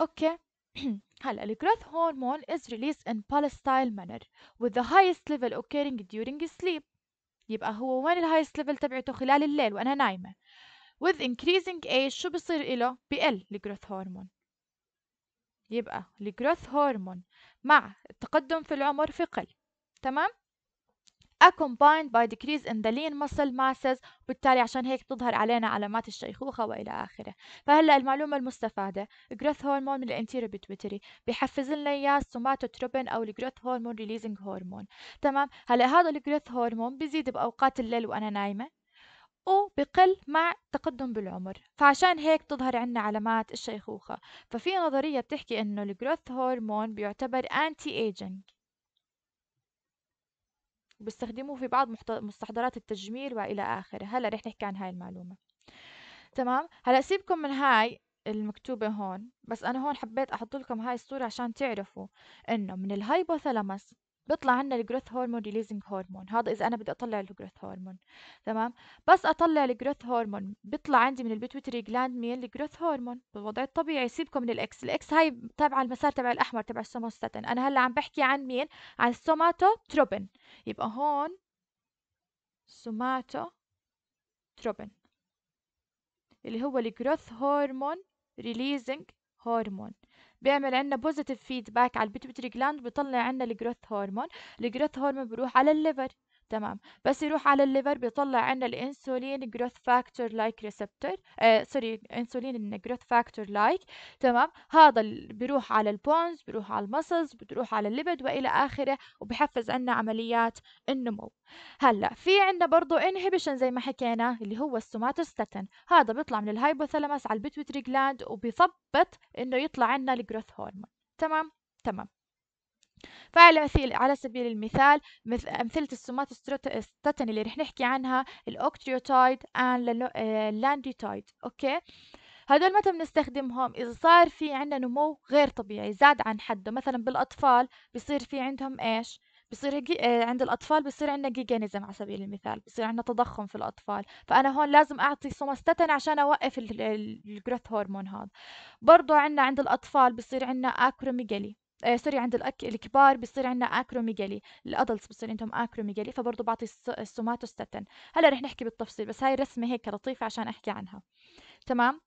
اوكي هلا ال growth hormone is released in pulsatile manner with the highest level occurring during sleep يبقى هو وين ال highest level تبعته خلال الليل وانا نايمه with increasing age شو بصير إله بقل الجروث hormone. يبقى الجروث hormone مع التقدم في العمر في قل تمام combined by decrease in the lean muscle masses وبالتالي عشان هيك بتظهر علينا علامات الشيخوخة وإلى آخره فهلأ المعلومة المستفادة growth hormone من anterior pituitary بيحفز لنا إياه السوماتوتروبين أو growth hormone releasing hormone تمام هلأ هذا growth hormone بيزيد بأوقات الليل وأنا نايمة وبقل مع تقدم بالعمر فعشان هيك بتظهر عندنا علامات الشيخوخة ففي نظرية بتحكي إنه الجروث هورمون بيعتبر أنتي ايجنج بيستخدموه في بعض مستحضرات التجميل والى اخره هلا رح نحكي عن هاي المعلومه تمام هلا سيبكم من هاي المكتوبة هون بس أنا هون حبيت أحط لكم هاي الصورة عشان تعرفوا إنه من الهايبوثالامس بيطلع عندنا الجروث هرمون ريليزنج هرمون هذا اذا انا بدي اطلع الجروث هرمون تمام بس اطلع الجروث هرمون بيطلع عندي من البيتوتري جلاند مين الجروث هرمون بالوضع الطبيعي سيبكم من الاكس الاكس هاي تابعه المسار تبع الاحمر تبع السوموستاتين انا هلا عم بحكي عن مين عن السوماتو تروبين يبقى هون سوماتو تروبين اللي هو الجروث هرمون ريليزنج هرمون بيعمل عنا بوزيتيف فيدباك على البيتوتري جلاند بيطلع عنا الجروث هرمون الجروث هرمون بروح على الليفر تمام بس يروح على الليفر بيطلع عنا الانسولين جروث فاكتور لايك ريسبتور سوري انسولين جروث فاكتور لايك تمام هذا بيروح على البونز بيروح على المسلز بيروح على الليبد والى اخره وبحفز عنا عمليات النمو هلا في عندنا برضو انهبيشن زي ما حكينا اللي هو السوماتوستاتين هذا بيطلع من الهايبوثلمس على البيتويتري جلاند وبيثبط انه يطلع عنا الجروث هرمون تمام تمام فعلى على سبيل المثال مثل أمثلة السمات الستاتين اللي رح نحكي عنها الأوكتريوتايد and آه، اللانديوتايد أوكي هدول متى بنستخدمهم إذا صار في عندنا نمو غير طبيعي زاد عن حده مثلا بالأطفال بصير في عندهم إيش بصير آه، عند الاطفال بصير عندنا جيجانيزم على سبيل المثال بصير عندنا تضخم في الاطفال فانا هون لازم اعطي سوماستاتين عشان اوقف الجروث هرمون هذا برضو عندنا عند الاطفال بصير عندنا اكروميجالي سوري آه، عند الأك... الكبار بيصير عندنا اكروميجالي الادلتس بصير عندهم اكروميجالي فبرضه بعطي الس... السوماتوستاتين هلا رح نحكي بالتفصيل بس هاي الرسمه هيك لطيفه عشان احكي عنها تمام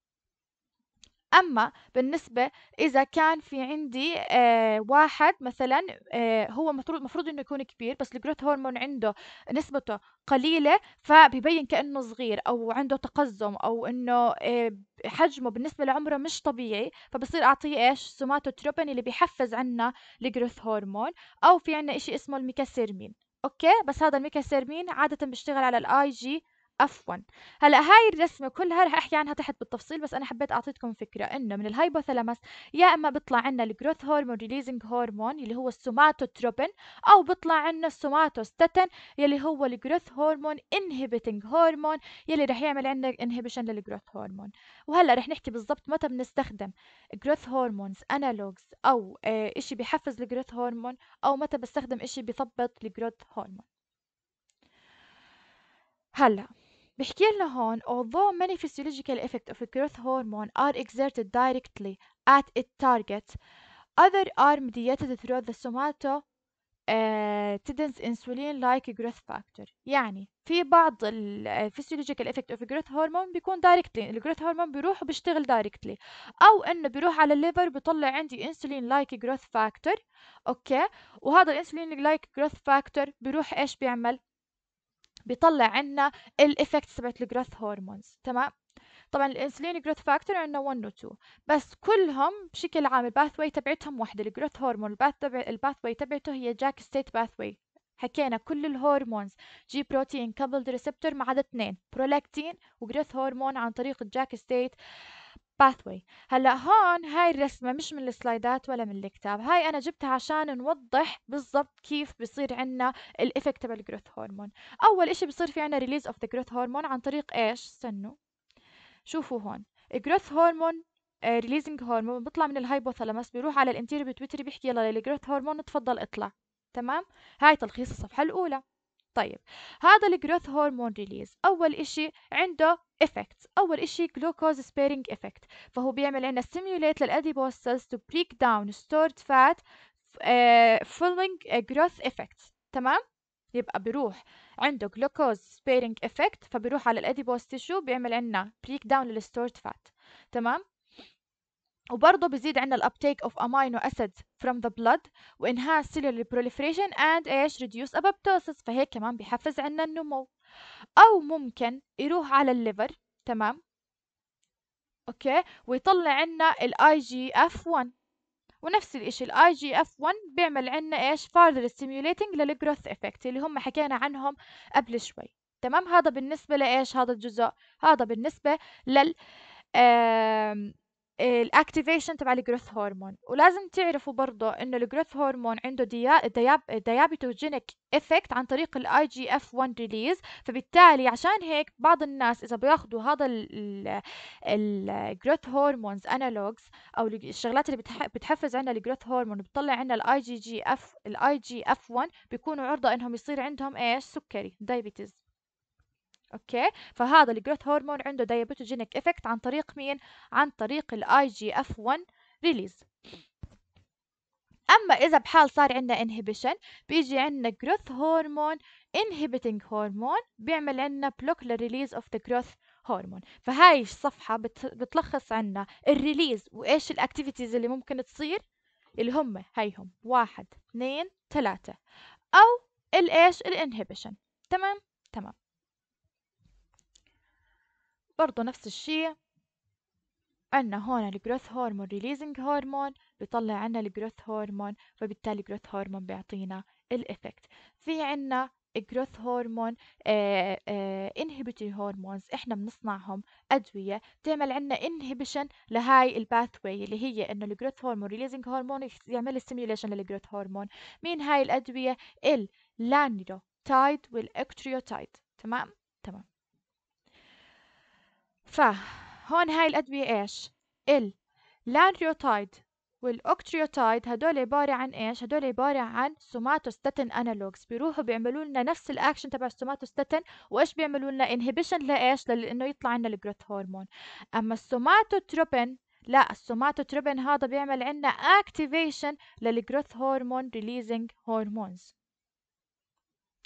أما بالنسبة إذا كان في عندي آه، واحد مثلا آه، هو مفروض مفروض إنه يكون كبير بس الجروث هرمون عنده نسبته قليلة فبيبين كأنه صغير أو عنده تقزم أو إنه آه، حجمه بالنسبة لعمره مش طبيعي فبصير أعطيه إيش سوماتوتروبين اللي بيحفز عنا الجروث هرمون أو في عنا إشي اسمه الميكاسيرمين أوكي بس هذا الميكاسيرمين عادة بيشتغل على الآي جي عفوا هلا هاي الرسمه كلها رح احكي عنها تحت بالتفصيل بس انا حبيت اعطيكم فكره انه من الهايبوثلامس يا اما بيطلع عنا الجروث هرمون ريليزنج هرمون اللي هو السوماتوتروبين او بيطلع عنا السوماتوستاتين يلي هو الجروث هرمون انهبيتنج هرمون يلي رح يعمل عنا انهبيشن للجروث هرمون وهلا رح نحكي بالضبط متى بنستخدم جروث هرمونز انالوجز او آه، شيء بحفز الجروث هرمون او متى بستخدم شيء بثبط الجروث هرمون هلا بحكي لنا هون although many physiological effects of growth hormone are exerted directly at its target other are mediated through the somato تدنس انسولين لايك جروث فاكتور يعني في بعض الفيسيولوجيكال افكت اوف جروث هرمون بيكون دايركتلي الجروث هرمون بيروح وبيشتغل دايركتلي او انه بيروح على الليفر بيطلع عندي انسولين لايك جروث فاكتور اوكي وهذا الانسولين لايك جروث فاكتور بيروح ايش بيعمل بيطلع عنا الافكتس تبعت الجروث هرمونز تمام طبعا الانسولين جروث فاكتور عندنا 1 و 2 بس كلهم بشكل عام الباث واي تبعتهم واحده الجروث هرمون الباث تبع الباث واي تبعته هي جاك ستيت باث واي حكينا كل الهرمونز جي بروتين كابلد ريسبتور ما عدا اثنين برولاكتين وجروث هرمون عن طريق الجاك ستيت pathway هلا هون هاي الرسمه مش من السلايدات ولا من الكتاب هاي انا جبتها عشان نوضح بالضبط كيف بصير عندنا الايفكت تبع الجروث هرمون اول إشي بصير في عندنا ريليز اوف ذا جروث هرمون عن طريق ايش استنوا شوفوا هون الجروث هرمون ريليزنج هرمون بيطلع من الهايبوثالاموس بيروح على الانتيريو بيتويتري بيحكي يلا للجروث هرمون تفضل اطلع تمام هاي تلخيص الصفحه الاولى طيب هذا الجروث هرمون ريليز اول إشي عنده effects اول إشي جلوكوز سبيرنج افكت فهو بيعمل عنا stimulate للاديبوز cells to break down stored fat uh, following growth تمام يبقى بيروح عنده جلوكوز سبيرنج افكت فبيروح على الاديبوز تيشو بيعمل عنا بريك داون للستورد فات تمام وبرضه بزيد عندنا الابتيك اوف امينو acids from the blood وانهاز cellular proliferation and ايش reduce apoptosis فهيك كمان بحفز عندنا النمو او ممكن يروح على الليفر تمام اوكي ويطلع عنا الاي جي اف 1 ونفس الاشي الاي جي اف 1 بيعمل عنا ايش further stimulating للجروث افكت اللي هم حكينا عنهم قبل شوي تمام هذا بالنسبه لايش هذا الجزء هذا بالنسبه لل الاكتيفيشن تبع الجروث هرمون ولازم تعرفوا برضه انه الجروث هرمون عنده دياب ديابيتوجينيك افكت عن طريق الاي جي اف 1 ريليز فبالتالي عشان هيك بعض الناس اذا بياخذوا هذا الجروث هرمونز انالوجز او الشغلات اللي بتحفز عندنا الجروث هرمون بتطلع عندنا الاي جي جي اف الاي جي اف 1 بيكونوا عرضه انهم يصير عندهم ايش سكري دايبيتيز اوكي فهذا الجروث هرمون عنده دايابيتوجينيك افكت عن طريق مين عن طريق الاي جي اف 1 ريليز اما اذا بحال صار عندنا انهبيشن بيجي عندنا جروث هرمون انهبيتنج هرمون بيعمل عندنا بلوك للريليز اوف ذا جروث هرمون فهاي الصفحة بتلخص عنا الريليز وإيش الأكتيفيتيز اللي ممكن تصير اللي هم هيهم واحد اثنين ثلاثة أو الإيش الانهبيشن تمام تمام برضو نفس الشي عنا هون الجروث هرمون ريليزنج هرمون بيطلع عنا الجروث هرمون فبالتالي الجروث هرمون بيعطينا الافكت في عنا جروث هرمون انهبيتوري هرمونز احنا بنصنعهم ادويه بتعمل عنا انهبيشن لهاي الباثوي اللي هي انه الجروث هرمون ريليزنج هرمون يعمل ستيميوليشن للجروث هرمون مين هاي الادويه تايد والاكتريوتايد تمام تمام فهون هاي الأدوية إيش؟ اللانريوتايد والاوكتريوتايد هدول عبارة عن إيش؟ هدول عبارة عن سوماتوستاتين أنالوجز بيروحوا بيعملوا لنا نفس الأكشن تبع السوماتوستاتين وإيش بيعملوا لنا؟ انهبيشن لإيش؟ لإنه يطلع لنا الجروث هرمون أما السوماتوتروبين لا السوماتوتروبين هذا بيعمل عنا اكتيفيشن للجروث هرمون ريليزنج هرمونز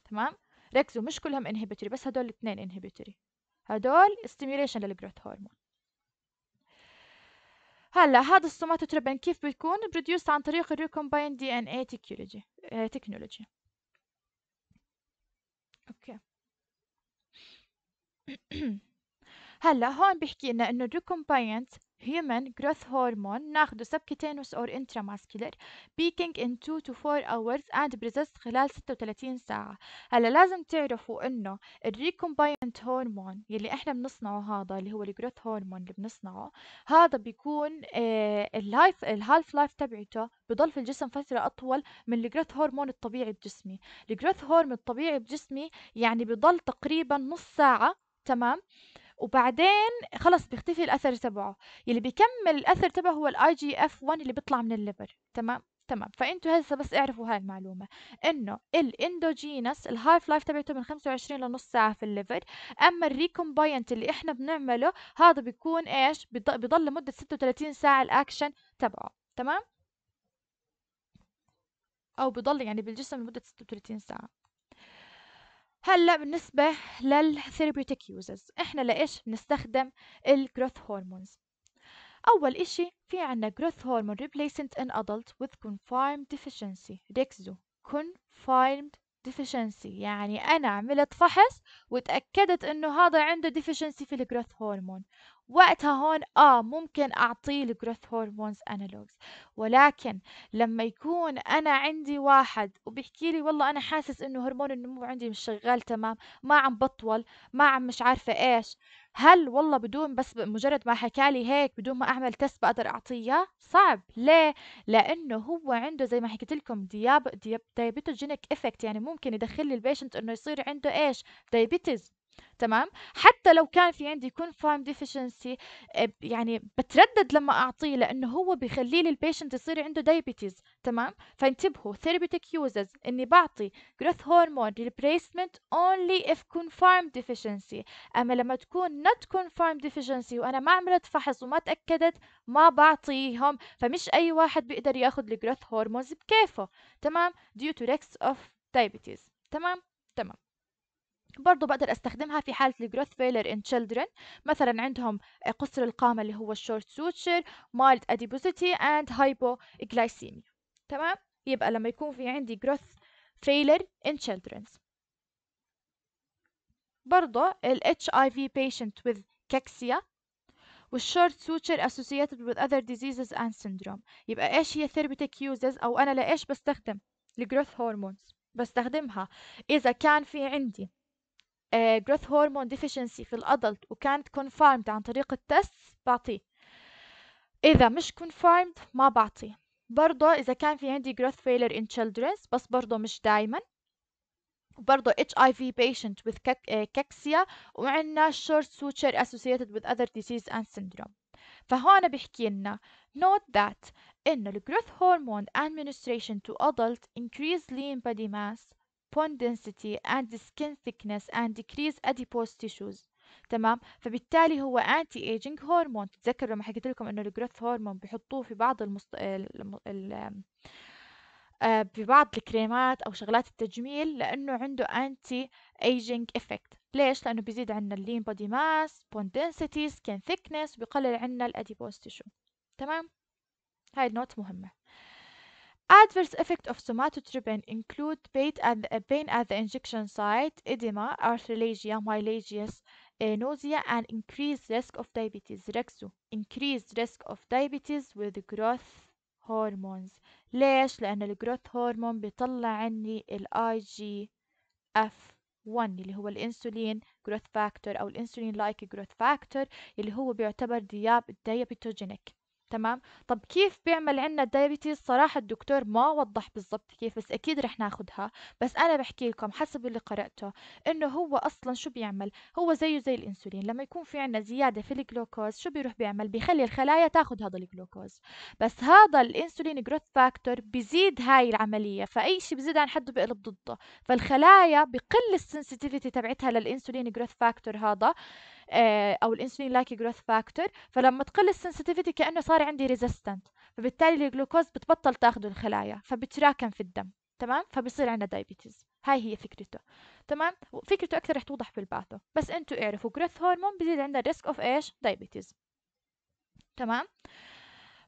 تمام ركزوا مش كلهم انهبيتوري بس هدول الاثنين انهبيتوري هدول ستيميوليشن للجروث هرمون هلا هذا السوماتوتروبين كيف بيكون بروديوس عن طريق الريكومباين دي ان اي تكنولوجي تكنولوجي اوكي هلا هون بيحكي لنا انه الريكومباينت human growth hormone ناخده subcutaneous or intramuscular peaking in 2 to 4 hours and persist خلال 36 ساعة هلا لازم تعرفوا انه الريكومباينت هرمون يلي احنا بنصنعه هذا اللي هو الجروث هرمون اللي بنصنعه هذا بيكون اللايف الهالف لايف تبعته بضل في الجسم فترة اطول من الجروث هرمون الطبيعي بجسمي الجروث هرمون الطبيعي بجسمي يعني بضل تقريبا نص ساعة تمام وبعدين خلص بيختفي الاثر تبعه يلي بيكمل الاثر تبعه هو الاي جي اف 1 اللي بيطلع من الليفر تمام تمام فانتوا هسه بس اعرفوا هاي المعلومه انه الاندوجينس الهاف لايف تبعته من 25 لنص ساعه في الليفر اما الريكومباينت اللي احنا بنعمله هذا بيكون ايش بضل لمده 36 ساعه الاكشن تبعه تمام او بضل يعني بالجسم لمده 36 ساعه هلا بالنسبه للثيرابيوتيك يوزز احنا لايش بنستخدم الجروث هرمونز اول اشي في عنا جروث هرمون ريبليسنت ان ادلت وذ confirmed deficiency ركزوا confirmed deficiency يعني انا عملت فحص وتاكدت انه هذا عنده deficiency في الجروث هرمون وقتها هون آه ممكن أعطيه الجروث هرمونز أنالوجز ولكن لما يكون أنا عندي واحد وبيحكي لي والله أنا حاسس إنه هرمون النمو عندي مش شغال تمام ما عم بطول ما عم مش عارفة إيش هل والله بدون بس مجرد ما حكى لي هيك بدون ما اعمل تست بقدر اعطيه صعب ليه لانه هو عنده زي ما حكيت لكم دياب دياب دايبيتوجينيك افكت يعني ممكن يدخل لي البيشنت انه يصير عنده ايش دايبيتز تمام؟ حتى لو كان في عندي يكون فايم آه، ديفيشنسي يعني بتردد لمّا أعطيه لإنه هو بيخلّي لي البيشنت يصير عنده دايبيتيز تمام؟ فانتبهوا therapeutic يوزز إنّي بعطي جروث هرمون ريبليسمنت اونلي اف confirmed ديفيشنسي أمّا لمّا تكون نوت confirmed ديفيشنسي وأنا ما عملت فحص وما تاكدت ما بعطيهم فمش أي واحد بيقدر ياخذ الجروث هرمونز بكيفه تمام؟ ديو تو ريكس اوف دايبيتيز تمام. برضو بقدر استخدمها في حالة الجروث failure in children مثلا عندهم قصر القامة اللي هو الشورت suture mild adiposity and hypoglycemia تمام يبقى لما يكون في عندي growth failure in children برضو ال HIV patient with كاكسيا والشورت suture associated with other diseases and syndrome يبقى ايش هي therapeutic uses او انا لايش بستخدم الجروث هرمونز بستخدمها اذا كان في عندي growth hormone deficiency في الادلت وكانت confirmed عن طريق التست بعطيه اذا مش confirmed ما بعطيه برضه اذا كان في عندي growth failure in children بس برضه مش دايما برضه HIV patient with cachexia وعندنا short suture associated with other disease and syndrome فهون بيحكي لنا note that إنه growth hormone administration to adult increase lean body mass bone density and skin thickness and decrease adipose tissues تمام فبالتالي هو انتي ايجينج هرمون تتذكروا لما حكيت لكم انه الجروث هرمون بحطوه في بعض المست... الم... ال... آه، في بعض الكريمات او شغلات التجميل لانه عنده انتي ايجينج افكت ليش لانه بيزيد عندنا اللين بودي ماس بون دنسيتي سكين ثيكنس بيقلل عندنا الاديبوز تيشو تمام هاي النوت مهمه Adverse effects of somatotropin include pain at, the, pain at the injection site, edema, arthralgia, myalgias, uh, eh, nausea, and increased risk of diabetes. increased risk of diabetes with growth hormones. ليش لأن الجروث hormone بيطلع عني الاي 1 اللي هو الانسولين growth factor او الانسولين like growth factor, اللي هو بيعتبر دياب تمام طب كيف بيعمل عنا الدايبيتيز صراحة الدكتور ما وضح بالضبط كيف بس أكيد رح ناخدها بس أنا بحكي لكم حسب اللي قرأته إنه هو أصلا شو بيعمل هو زيه زي الأنسولين لما يكون في عنا زيادة في الجلوكوز شو بيروح بيعمل بيخلي الخلايا تاخد هذا الجلوكوز بس هذا الأنسولين جروث فاكتور بيزيد هاي العملية فأي شيء بزيد عن حده بقلب ضده فالخلايا بقل السنسيتيفيتي تبعتها للأنسولين جروث فاكتور هذا آه، او الانسولين لايك جروث فاكتور فلما تقل السنسيتيفيتي كانه صار عندي ريزيستنت فبالتالي الجلوكوز بتبطل تاخده الخلايا فبتراكم في الدم تمام فبصير عندنا دايبيتيز هاي هي فكرته تمام فكرته اكثر رح توضح بالباثو بس انتم اعرفوا جروث هرمون بزيد عندنا ريسك اوف ايش دايبيتيز تمام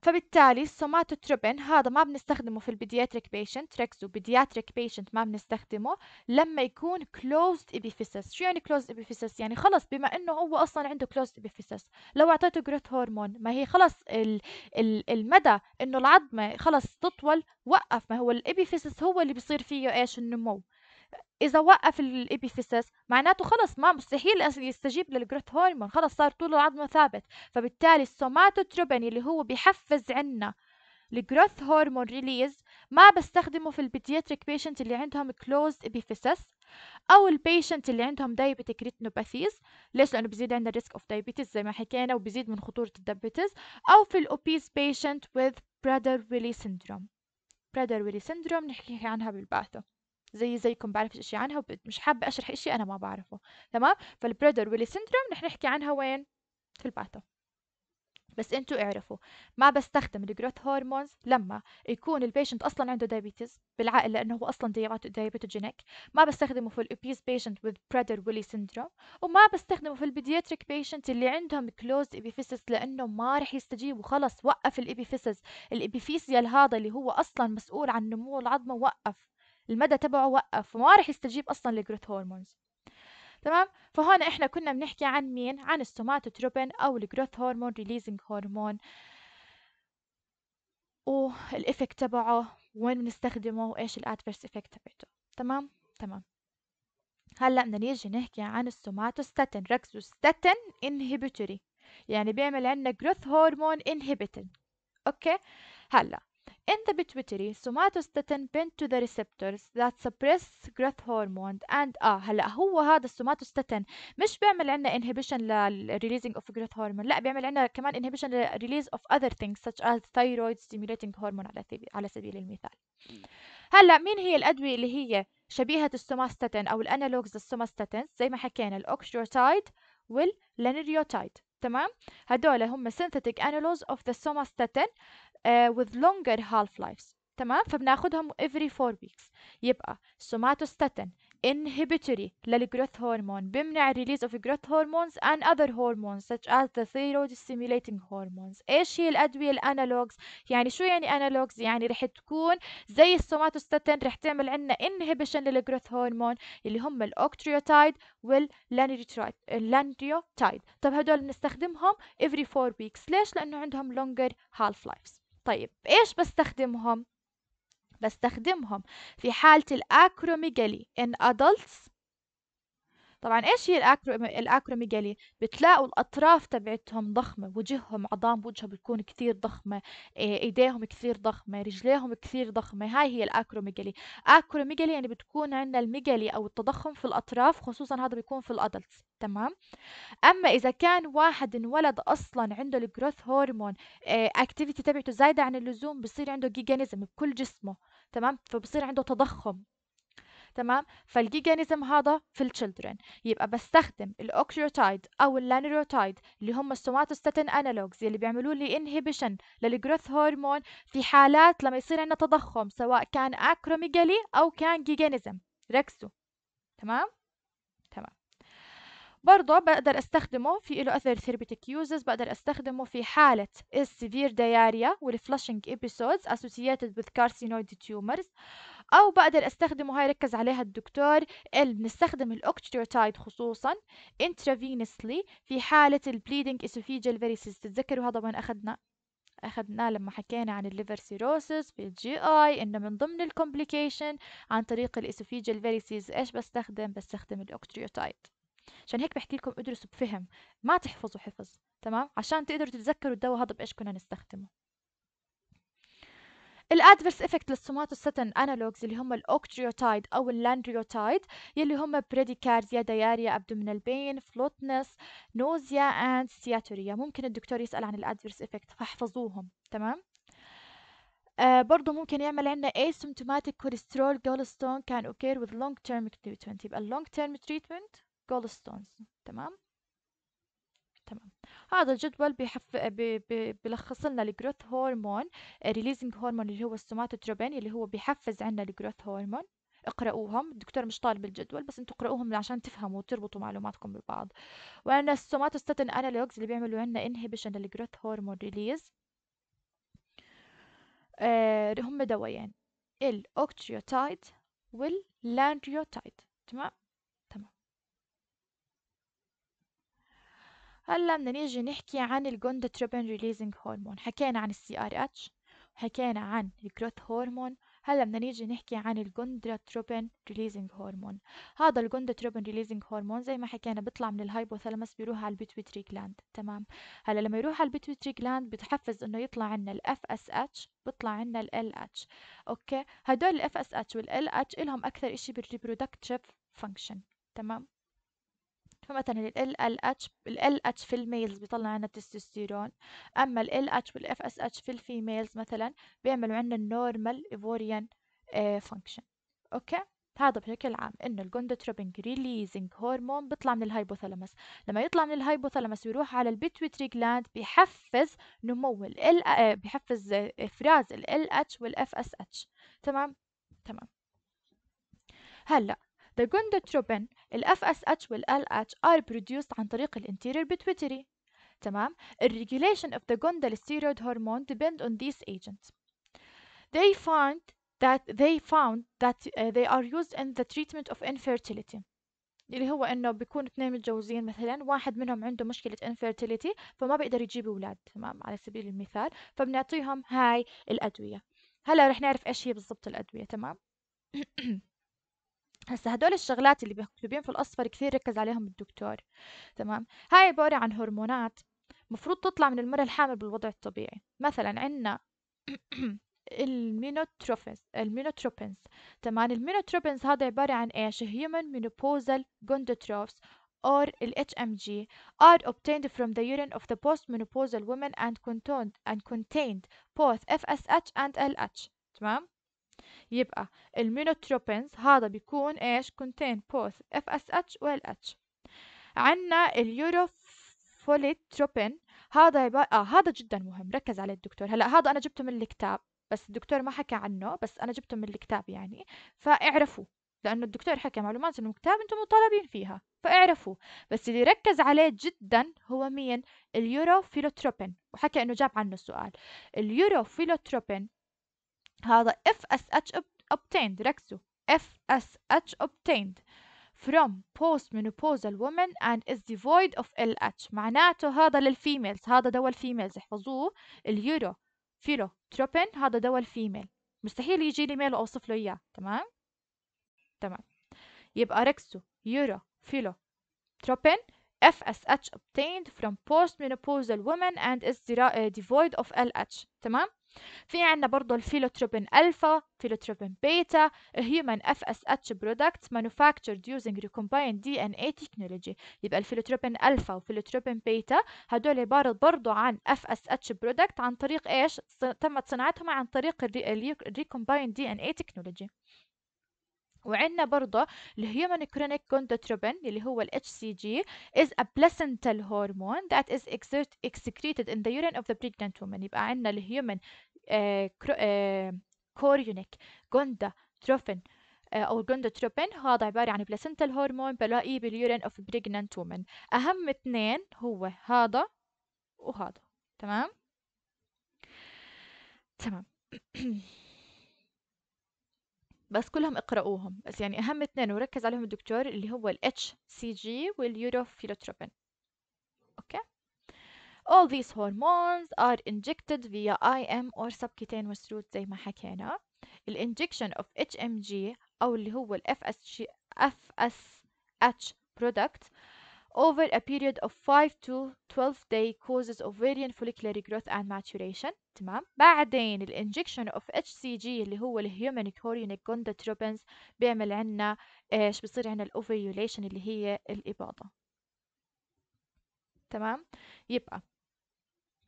فبالتالي السوماتوتروبين هذا ما بنستخدمه في البيدياتريك بيشنت ركزوا بيدياتريك بيشنت ما بنستخدمه لما يكون كلوزد ابيفيسس شو يعني كلوزد ابيفيسس يعني خلص بما انه هو اصلا عنده كلوزد ابيفيسس لو اعطيته جروث هرمون ما هي خلص ال ال المدى انه العظمه خلص تطول وقف ما هو الابيفيسس هو اللي بيصير فيه ايش النمو اذا وقف الابيفيسس معناته خلص ما مستحيل يستجيب للجروث هرمون خلص صار طول العظم ثابت فبالتالي السوماتوتروبين اللي هو بيحفز عنا الجروث هرمون ريليز ما بستخدمه في البيدياتريك بيشنت اللي عندهم كلوز ابيفيسس او البيشنت اللي عندهم دايبيتيك ريتنوباثيز ليش لانه بزيد عندنا ريسك اوف دايبيتيز زي ما حكينا وبزيد من خطوره الدايبيتيز او في الاوبيس بيشنت with برادر ويلي syndrome برادر ويلي syndrome نحكي عنها بالباثو زيي زيكم بعرفش إشي عنها ومش حابة أشرح إشي أنا ما بعرفه تمام فالبريدر ويلي سيندروم رح نحكي عنها وين في الباثو بس انتوا اعرفوا ما بستخدم الجروث هورمونز لما يكون البيشنت اصلا عنده دايابيتس بالعائله لانه هو اصلا دايابيتوجينيك ما بستخدمه في الابيز بيشنت وذ بريدر ويلي سيندروم وما بستخدمه في البيدياتريك بيشنت اللي عندهم كلوزد ابيفيسس لانه ما رح يستجيب وخلص وقف الابيفيسس الابيفيسيال هذا اللي هو اصلا مسؤول عن نمو العظمه وقف المدى تبعه وقف وما راح يستجيب اصلا للجروث هرمونز تمام فهون احنا كنا بنحكي عن مين عن السوماتوتروبين او الجروث هرمون ريليزنج هرمون والإفكت تبعه وين بنستخدمه وايش الادفيرس إفكت تبعته تمام تمام هلا بدنا نيجي نحكي عن السوماتوستاتين ركزوا ستاتين انهبيتوري يعني بيعمل عندنا جروث هرمون انهبيتن اوكي هلا In the pituitary, somatostatin bind to the receptors that suppress growth hormone and اه هلا هو هذا الصوماتوستاتين مش بيعمل عندنا inhibition للريليزنج اوف growth hormone لا بيعمل عندنا كمان inhibition للريليز اوف other things such as thyroid stimulating hormone على على سبيل المثال هلا مين هي الادويه اللي هي شبيهه السوماستاتين او الانالوجز للسوماستاتين زي ما حكينا الاوكشيوتايد واللانريوتايد تمام هدول هم synthetic analogs of the somatostatin with longer half lives تمام فبناخدهم every four weeks يبقى somatostatin inhibitory للgrowth hormone بيمنع الريليز of growth hormones and other hormones such as the thyroid stimulating hormones ايش هي الادويه الانالوجز يعني شو يعني انالوجز يعني رح تكون زي السوماتوستاتين رح تعمل عندنا inhibition للgrowth hormone اللي هم الاوكتريوتايد واللانريوتايد طب هدول بنستخدمهم every 4 weeks ليش لانه عندهم longer half lives طيب إيش بستخدمهم؟ بستخدمهم في حالة الأكروميجالي in adults طبعا ايش هي الاكرو الاكروميجالي بتلاقوا الاطراف تبعتهم ضخمه وجههم عظام وجهه بتكون كثير ضخمه إيه، ايديهم كثير ضخمه رجليهم كثير ضخمه هاي هي الاكروميجالي اكروميجالي يعني بتكون عندنا الميجالي او التضخم في الاطراف خصوصا هذا بيكون في الادلتس تمام اما اذا كان واحد انولد اصلا عنده الجروث هرمون اكتيفيتي تبعته زايده عن اللزوم بصير عنده جيجانيزم بكل جسمه تمام فبصير عنده تضخم تمام فالجيجانيزم هذا في التشيلدرن يبقى بستخدم الاوكيوتايد او اللانيروتايد اللي هم السوماتوستاتين انالوجز اللي بيعملوا لي انهيبيشن للجروث هرمون في حالات لما يصير عندنا تضخم سواء كان اكروميجالي او كان جيجانيزم ركزوا تمام برضه بقدر استخدمه في له اثر ثيرابيتيك يوزز بقدر استخدمه في حاله السيفير دياريا والفلاشنج ايبيسودز اسوسييتد with carcinoid tumors او بقدر استخدمه هاي ركز عليها الدكتور ال بنستخدم الاوكتيوتايد خصوصا intravenously في حاله البليدنج اسوفيجال فيريسز تتذكروا هذا وين اخذنا اخذنا لما حكينا عن الليفر سيروسس في الجي اي انه من ضمن الكومبليكيشن عن طريق الاسوفيجال فيريسيز ايش بستخدم بستخدم الاوكتريوتايد عشان هيك بحكي لكم ادرسوا بفهم ما تحفظوا حفظ تمام عشان تقدروا تتذكروا الدواء هذا بايش كنا نستخدمه الادفرس افكت للسوماتوستاتين انالوجز اللي هم الاوكتريوتايد او اللاندريوتايد يلي هم بريديكارديا دياريا ابدومينال بين فلوتنس نوزيا اند سياتوريا ممكن الدكتور يسال عن الادفرس افكت فاحفظوهم تمام آه برضه ممكن يعمل عندنا asymptomatic cholesterol gallstone كان occur with long term treatment يبقى long term treatment جول تمام تمام هذا الجدول بيحف... بي... بي... بيلخص لنا الجروث هرمون ريليزنج هرمون اللي هو السوماتوتروبين اللي هو بيحفز عندنا الجروث هرمون اقرأوهم الدكتور مش طالب الجدول بس انتوا اقرأوهم عشان تفهموا وتربطوا معلوماتكم ببعض وعندنا السوماتوستاتين انالوجز اللي بيعملوا عندنا انهبيشن للجروث هرمون ريليز هم دوايين الاوكتريوتايد واللانريوتايد تمام هلا بدنا نيجي نحكي عن الجوندوتروبين ريليزنج هرمون حكينا عن السي ار اتش حكينا عن الجروث هرمون هلا بدنا نيجي نحكي عن الجوندوتروبين ريليزنج هرمون هذا الجوندوتروبين ريليزنج هرمون زي ما حكينا بيطلع من الهايبوثالامس بيروح على البيتويتري جلاند تمام هلا لما يروح على البيتويتري جلاند بتحفز انه يطلع عندنا الاف اس اتش بيطلع عندنا ال اتش اوكي هدول الاف اس اتش وال ال اتش لهم اكثر شيء بالريبرودكتيف فانكشن تمام فمثلا ال LH ال LH في الميلز بيطلع عنا التستوستيرون أما ال LH وال FSH في الفيميلز مثلا بيعملوا عنا النورمال إيفوريان فانكشن آه، أوكي هذا بشكل عام انه الجوندوتروبينج ريليزنج هرمون بيطلع من الهايبوثالامس لما يطلع من الهايبوثالامس ويروح على البيتويتري جلاند بيحفز نمو ال آه، بيحفز آه، افراز ال اتش والاف اس اتش تمام تمام هلا The gonadotropin ال FSH وال LH are produced عن طريق ال anterior pituitary تمام ال regulation of the gonadal hormone depend on these agents they find that they found that uh, they are used in the treatment of infertility اللي هو انه بيكون اثنين متجوزين مثلا واحد منهم عنده مشكله infertility فما بيقدر يجيب اولاد تمام على سبيل المثال فبنعطيهم هاي الادويه هلا رح نعرف ايش هي بالضبط الادويه تمام هسا هدول الشغلات اللي مكتوبين في الاصفر كثير ركز عليهم الدكتور تمام هاي عباره عن هرمونات مفروض تطلع من المرأة الحامل بالوضع الطبيعي مثلا عندنا المينوتروفنس المينوتروبنس تمام المينوتروبنس هذا عبارة عن ايش هيومن menopausal gonadotropes or HMG are obtained from the urine of the postmenopausal women and contained and contained both FSH and LH تمام يبقى المينوتروبينز هذا بيكون ايش contain both FSH و LH عندنا اليوروفوليتروبين هذا يبقى آه هذا جدا مهم ركز عليه الدكتور هلا هذا انا جبته من الكتاب بس الدكتور ما حكى عنه بس انا جبته من الكتاب يعني فاعرفوا لانه الدكتور حكى معلومات من الكتاب انتم مطالبين فيها فاعرفوا بس اللي ركز عليه جدا هو مين اليوروفيلوتروبين وحكى انه جاب عنه السؤال اليوروفيلوتروبين هذا FSH obtained ركزوا FSH obtained from postmenopausal women and is devoid of LH معناته هذا للفيميلز هذا دواء الفيميلز احفظوه اليورو فيرو تروبين هذا دواء الفيميل مستحيل يجي لي ميل واوصف له اياه تمام تمام يبقى ركزوا يورو فيلو تروبين FSH obtained from postmenopausal women and is devoid of LH تمام في عنا برضه الفيلوتروبين الفا فيلوتروبين بيتا هيومن اف اس اتش برودكت مانوفاكتشرد يوزنج ريكومباين دي ان اي تكنولوجي يبقى الفيلوتروبين الفا وفيلوتروبين بيتا هدول عباره برضه عن اف اس اتش برودكت عن طريق ايش تمت صناعتهم عن طريق الريكومباين دي ان اي تكنولوجي وعندنا برضه الهيومن كرونيك كوندوتروبين اللي هو ال HCG is a placental hormone that is excreted in the urine of the pregnant woman يبقى عندنا الهيومن آه، آه، كوريونيك جوندا تروفين آه، او تروبين هذا عباره عن يعني بلاسنتال هرمون بلاقيه باليورين اوف بريجننت وومن اهم اثنين هو هذا وهذا تمام تمام بس كلهم اقرأوهم بس يعني أهم اثنين وركز عليهم الدكتور اللي هو ال HCG واليوروفيلوتروبين all these hormones are injected via IM or subcutaneous route زي ما حكينا injection of HMG أو اللي هو ال FSH product over a period of 5 to 12 day causes ovarian follicular growth and maturation تمام بعدين ال injection of HCG اللي هو ال human chorionic gondotropins بيعمل عنا ايش بصير عنا ovulation اللي هي الاباضه تمام يبقى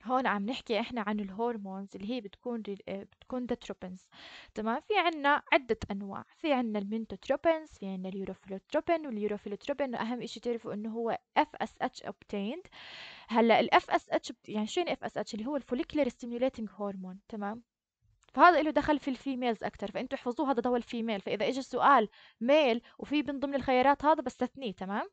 هون عم نحكي احنا عن الهرمونز اللي هي بتكون آه، بتكون دتروبنز تمام في عنا عدة انواع في عنا المينتوتروبنز في عنا اليوروفيلوتروبن واليوروفيلوتروبن اهم اشي تعرفوا انه هو اف اس اتش obtained هلا الاف اس اتش يعني شو يعني اف اس اتش اللي هو الفوليكلر ستيميوليتنج هرمون تمام فهذا له دخل في الفيميلز اكثر فانتوا احفظوه هذا دول الفيميل فاذا اجى السؤال ميل وفي من ضمن الخيارات هذا بستثنيه تمام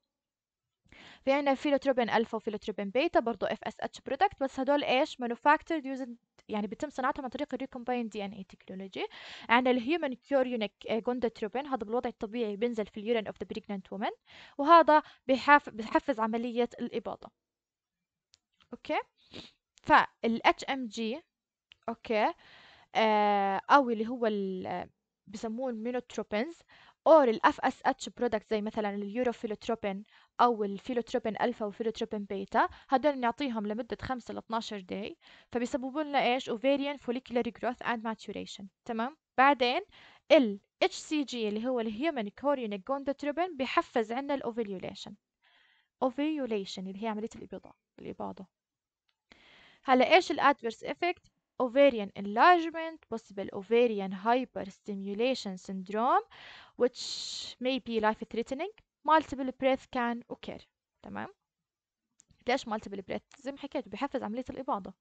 في عنا فيلوتروبين الفا وفيلوتروبين بيتا برضه اف اس اتش برودكت بس هدول ايش manufactured using يعني بتم صناعتهم عن طريق الريكومباين دي ان اي تكنولوجي عندنا الهيومن كيوريونيك جوندوتروبين هذا بالوضع الطبيعي بينزل في اليورين اوف ذا بريجننت وومن وهذا بحفز عمليه الاباضه اوكي فالاتش ام جي اوكي آه او اللي هو بسموه المينوتروبينز اور الاف اس اتش برودكت زي مثلا اليوروفيلوتروبين او الفيلوتروبين الفا وفيلوتروبين بيتا هدول نعطيهم لمده 5 ل 12 داي فبيسببوا لنا ايش اوفيريان فوليكولار جروث اند ماتوريشن تمام بعدين ال اتش سي جي اللي هو الهيومن كورينيك جوندوتروبين بحفز عندنا الاوفيوليوليشن اوفيوليشن اللي هي عمليه الاباضه الاباضه هلا ايش الادفيرس افكت ovarian enlargement, possible ovarian hyperstimulation syndrome, which may be life-threatening, multiple breath can occur. تمام؟ ليش multiple breath؟ زي ما حكيت بحفز عملية الإباضة.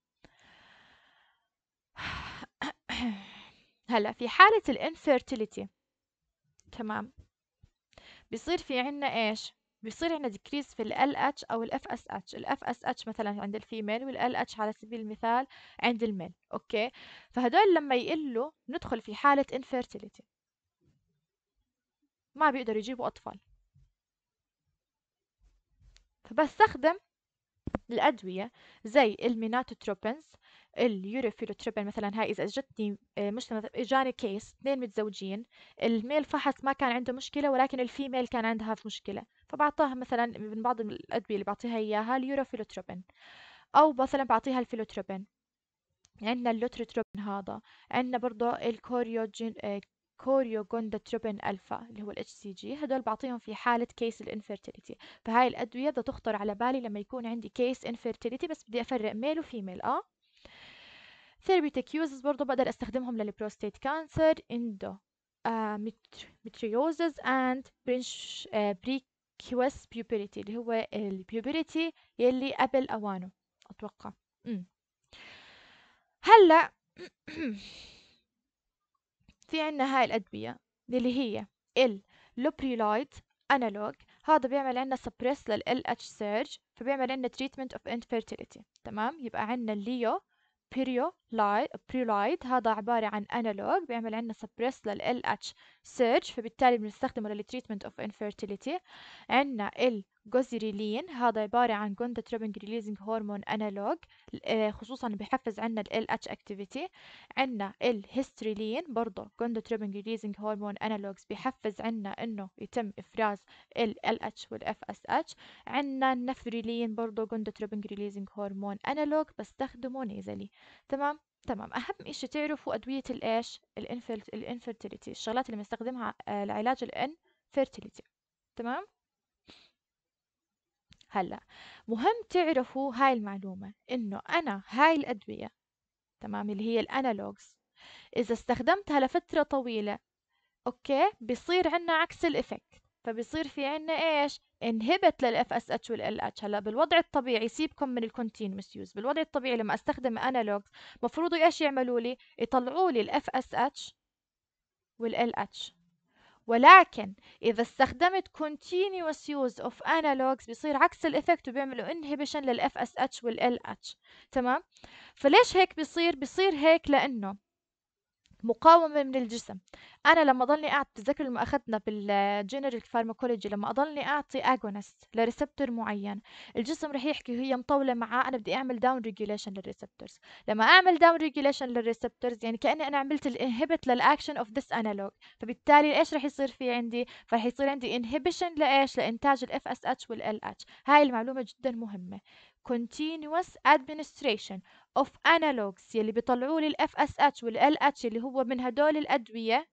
هلا في حالة الانفيرتيليتي تمام بصير في عنا ايش بيصير عندنا decrease في ال LH أو ال FSH ال FSH مثلا عند الفيميل وال LH على سبيل المثال عند الميل أوكي فهدول لما يقلوا ندخل في حالة infertility ما بيقدروا يجيبوا أطفال فبستخدم الأدوية زي الميناتوتروبينز اليوروفيلوتريبل مثلا هاي اذا اجتني آه، مش اجاني كيس اثنين متزوجين الميل فحص ما كان عنده مشكله ولكن الفيميل كان عندها في مشكله فبعطاها مثلا من بعض الادويه اللي بعطيها اياها اليوروفيلوتريبن او مثلا بعطيها الفيلوتريبن عندنا اللوتريتروبين هذا عندنا برضه الكوريوجين آه، كوريوغونداتروبين الفا اللي هو الاتش سي جي هدول بعطيهم في حاله كيس الانفيرتيليتي فهاي الادويه بدها تخطر على بالي لما يكون عندي كيس انفيرتيليتي بس بدي افرق ميل وفيميل اه therapeutic يوزز برضه بقدر استخدمهم للبروستيت كانسر اندو متريوزز اند برينش بريكوس بيوبيريتي اللي هو البيوبيريتي يلي قبل اوانه اتوقع مم. هلا في عنا هاي الادويه اللي هي ال لوبريلايد انالوج هذا بيعمل عنا سبريس لل LH سيرج فبيعمل عنا تريتمنت اوف انفيرتيليتي تمام يبقى عنا الليو بريولايد هذا عبارة عن انالوج بيعمل عندنا سبريس لل LH سيرج فبالتالي بنستخدمه للتريتمنت اوف انفيرتيليتي عندنا ال جوزيريلين هذا عبارة عن جوندا تريبنج ريليزنج هرمون انالوج آه، خصوصا بحفز عنا ال LH activity عندنا الهستريلين برضه جوندا تريبنج ريليزنج هرمون انالوجز بحفز عنا انه يتم افراز ال LH وال FSH عندنا النفريلين برضه جوندا تريبنج ريليزنج هرمون انالوج بستخدمه نيزلي تمام تمام اهم شيء تعرفوا ادويه الايش الانفرتيليتي الشغلات اللي بنستخدمها آه، لعلاج الانفرتيليتي تمام هلا مهم تعرفوا هاي المعلومة إنه أنا هاي الأدوية تمام اللي هي الأنالوجز إذا استخدمتها لفترة طويلة أوكي بصير عنا عكس الإفك فبصير في عنا إيش انهبت للاف اس اتش والال اتش هلا بالوضع الطبيعي سيبكم من الكونتينوس يوز بالوضع الطبيعي لما استخدم انالوجز مفروض ايش يعملوا لي يطلعوا لي الاف اس اتش والال اتش ولكن اذا استخدمت continuous use of analogs بيصير عكس الإفكت وبيعملوا inhibition للاف FSH اتش تمام فليش هيك بيصير بيصير هيك لانه مقاومه من الجسم انا لما ضلني قاعد تذكر لما اخذنا بالجنرال فارماكولوجي لما اضلني اعطي اجونست لريسبتور معين الجسم رح يحكي هي مطوله معاه انا بدي اعمل داون ريجوليشن للريسبتورز لما اعمل داون ريجوليشن للريسبتورز يعني كاني انا عملت الانهبت للاكشن اوف ذس انالوج فبالتالي ايش رح يصير في عندي فرح يصير عندي انهبيشن لايش لانتاج الاف اس اتش والال اتش هاي المعلومه جدا مهمه continuous administration of analogs يلي بيطلعوا لي الاف اس اتش والال اتش اللي هو من هدول الادويه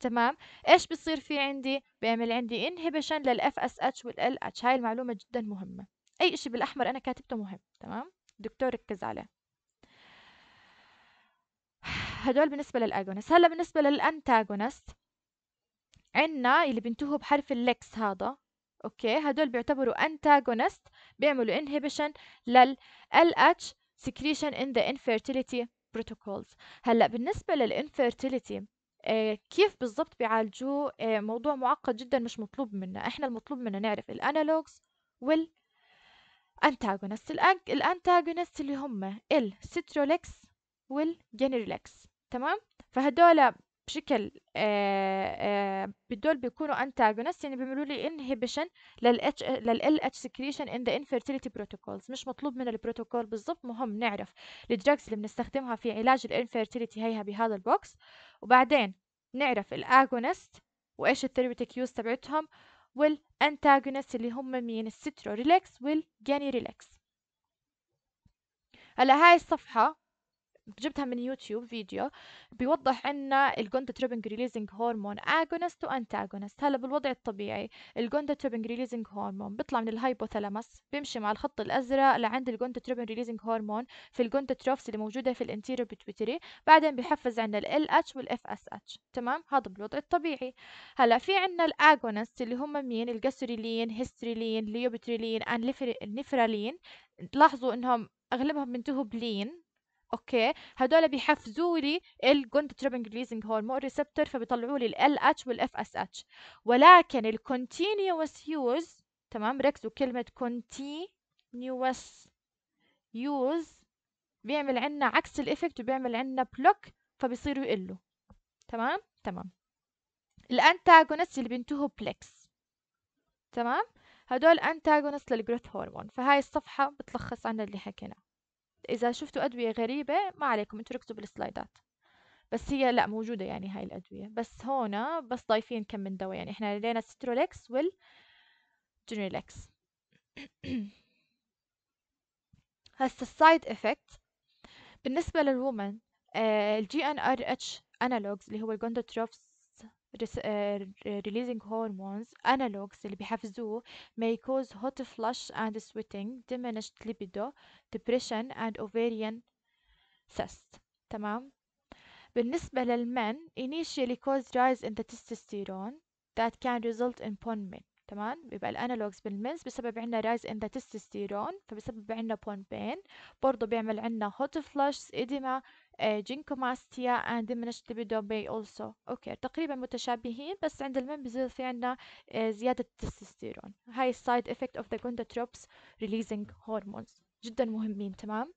تمام ايش بصير في عندي بيعمل عندي انهبيشن للاف اس اتش والال اتش هاي المعلومه جدا مهمه اي شيء بالاحمر انا كاتبته مهم تمام دكتور ركز عليه هدول بالنسبه للاجونست هلا بالنسبه للانتاجونست عنا اللي بينتهوا بحرف اللكس هذا اوكي هدول بيعتبروا انتاجونست بيعملوا انهيبيشن لل LH secretion in the infertility protocols هلا بالنسبه للانفيرتيليتي آه، كيف بالضبط بيعالجوه آه، موضوع معقد جدا مش مطلوب منا احنا المطلوب منا نعرف الانالوجز وال انتاجونست الانتاجونست اللي هم السترولكس والجنريلكس تمام فهدول بشكل بدول بيكونوا انتاجونست يعني بيعملوا لي للاتش للال اتش سكريشن ان ذا infertility بروتوكولز مش مطلوب من البروتوكول بالضبط مهم نعرف الدراجز اللي بنستخدمها في علاج الinfertility هيها بهذا البوكس وبعدين نعرف الاغونست وإيش الثيرابيوتيك يوز تبعتهم والانتاجونست اللي هم مين السترو ريلاكس والجاني ريلاكس هلا هاي الصفحة جبتها من يوتيوب فيديو بيوضح عنا الجوندا تريبنج ريليزنج هرمون اجونست وانتاجونست هلا بالوضع الطبيعي الجوندا تريبنج ريليزنج هرمون بيطلع من الهايبوثالامس بيمشي مع الخط الازرق لعند الجوندا تريبنج ريليزنج هرمون في الجوندا تروفس اللي موجوده في الانتيريور بيتويتري بعدين بيحفز عنا ال اتش والاف اس اتش تمام هذا بالوضع الطبيعي هلا في عنا الاجونست اللي هم مين الجسريلين هيستريلين ليوبتريلين انفرالين لاحظوا انهم اغلبهم بينتهوا بلين اوكي هدول بيحفزوا لي الجوندوتروبين ريليزنج هرمون ريسبتور فبيطلعوا لي ال اتش والاف اس اتش ولكن الكونتينيوس يوز تمام ركزوا كلمه كونتينيوس يوز بيعمل عنا عكس الايفكت وبيعمل عنا بلوك فبيصيروا يقلوا تمام تمام الانتاجونست اللي بينتهوا بلكس تمام هدول انتاجونست للجروث هرمون فهاي الصفحه بتلخص عنا اللي حكيناه إذا شفتوا أدوية غريبة ما عليكم انتوا ركزوا بالسلايدات بس هي لا موجودة يعني هاي الأدوية بس هون بس ضايفين كم من دواء يعني احنا لدينا سترولكس والجنريلكس هسا السايد افكت بالنسبة للوومن الجي ان ار اتش انالوجز اللي هو الجوندوتروبس releasing hormones analogs اللي بيحفزوه may cause hot flush and sweating diminished libido depression and ovarian cyst تمام بالنسبة للمن initially cause rise in the testosterone that can result in pain تمام بيبقى الانالوجز بالمنس بسبب عندنا rise in the testosterone فبسبب عندنا عنا pumping برضه بيعمل عندنا hot flushes edema آه، جينكوماستيا اند منشتبيدوبي اولسو اوكي تقريبا متشابهين بس عند المن بزيد في عندنا آه، زيادة التستوستيرون هاي السايد افكت اوف ذا جوندوتروبس ريليزنج هرمونز جدا مهمين تمام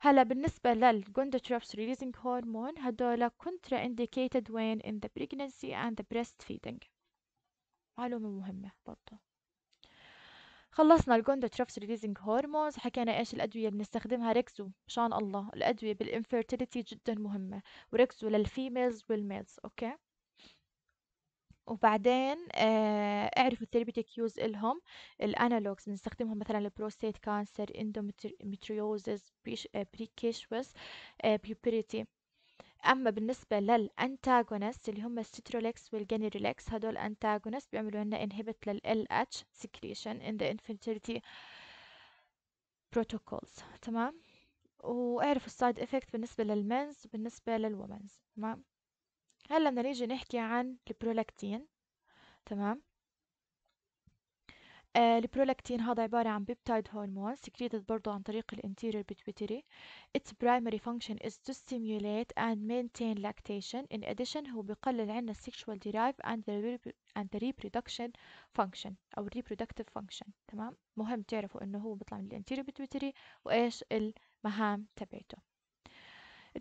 هلا بالنسبة للجوندوتروبس ريليزنج هرمون هدول كونترا انديكيتد وين ان ذا the اند ذا بريست فيدنج معلومة مهمة برضه خلصنا الكوندوتروفس ريليزنج هورمونز حكينا ايش الادويه اللي بنستخدمها ركزوا مشان الله الادويه بالانفيرتيليتي جدا مهمه وركزوا للفيميلز والميلز اوكي وبعدين آه اعرفوا الثيرابيتيك يوز إلهم الانالوجز بنستخدمهم مثلا البروستيت كانسر اندومتريوزز بريكيشوس آه أما بالنسبة للأنتاجونست اللي هم الستروليكس والجنريليكس هدول أنتاجونست بيعملوا لنا inhibit لل LH secretion in the infertility protocols تمام واعرف السايد افكت بالنسبة للمنز وبالنسبة للومنز تمام هلا بدنا نيجي نحكي عن البرولاكتين تمام البرولاكتين هذا عبارة عن بيبتايد هرمون سكريتد برضو عن طريق ال anterior Its primary function is to stimulate and maintain lactation. In addition هو بيقلل عنا sexual drive and the, and the reproduction function أو reproductive function تمام مهم تعرفوا إنه هو بيطلع من ال anterior وإيش المهام تبعته.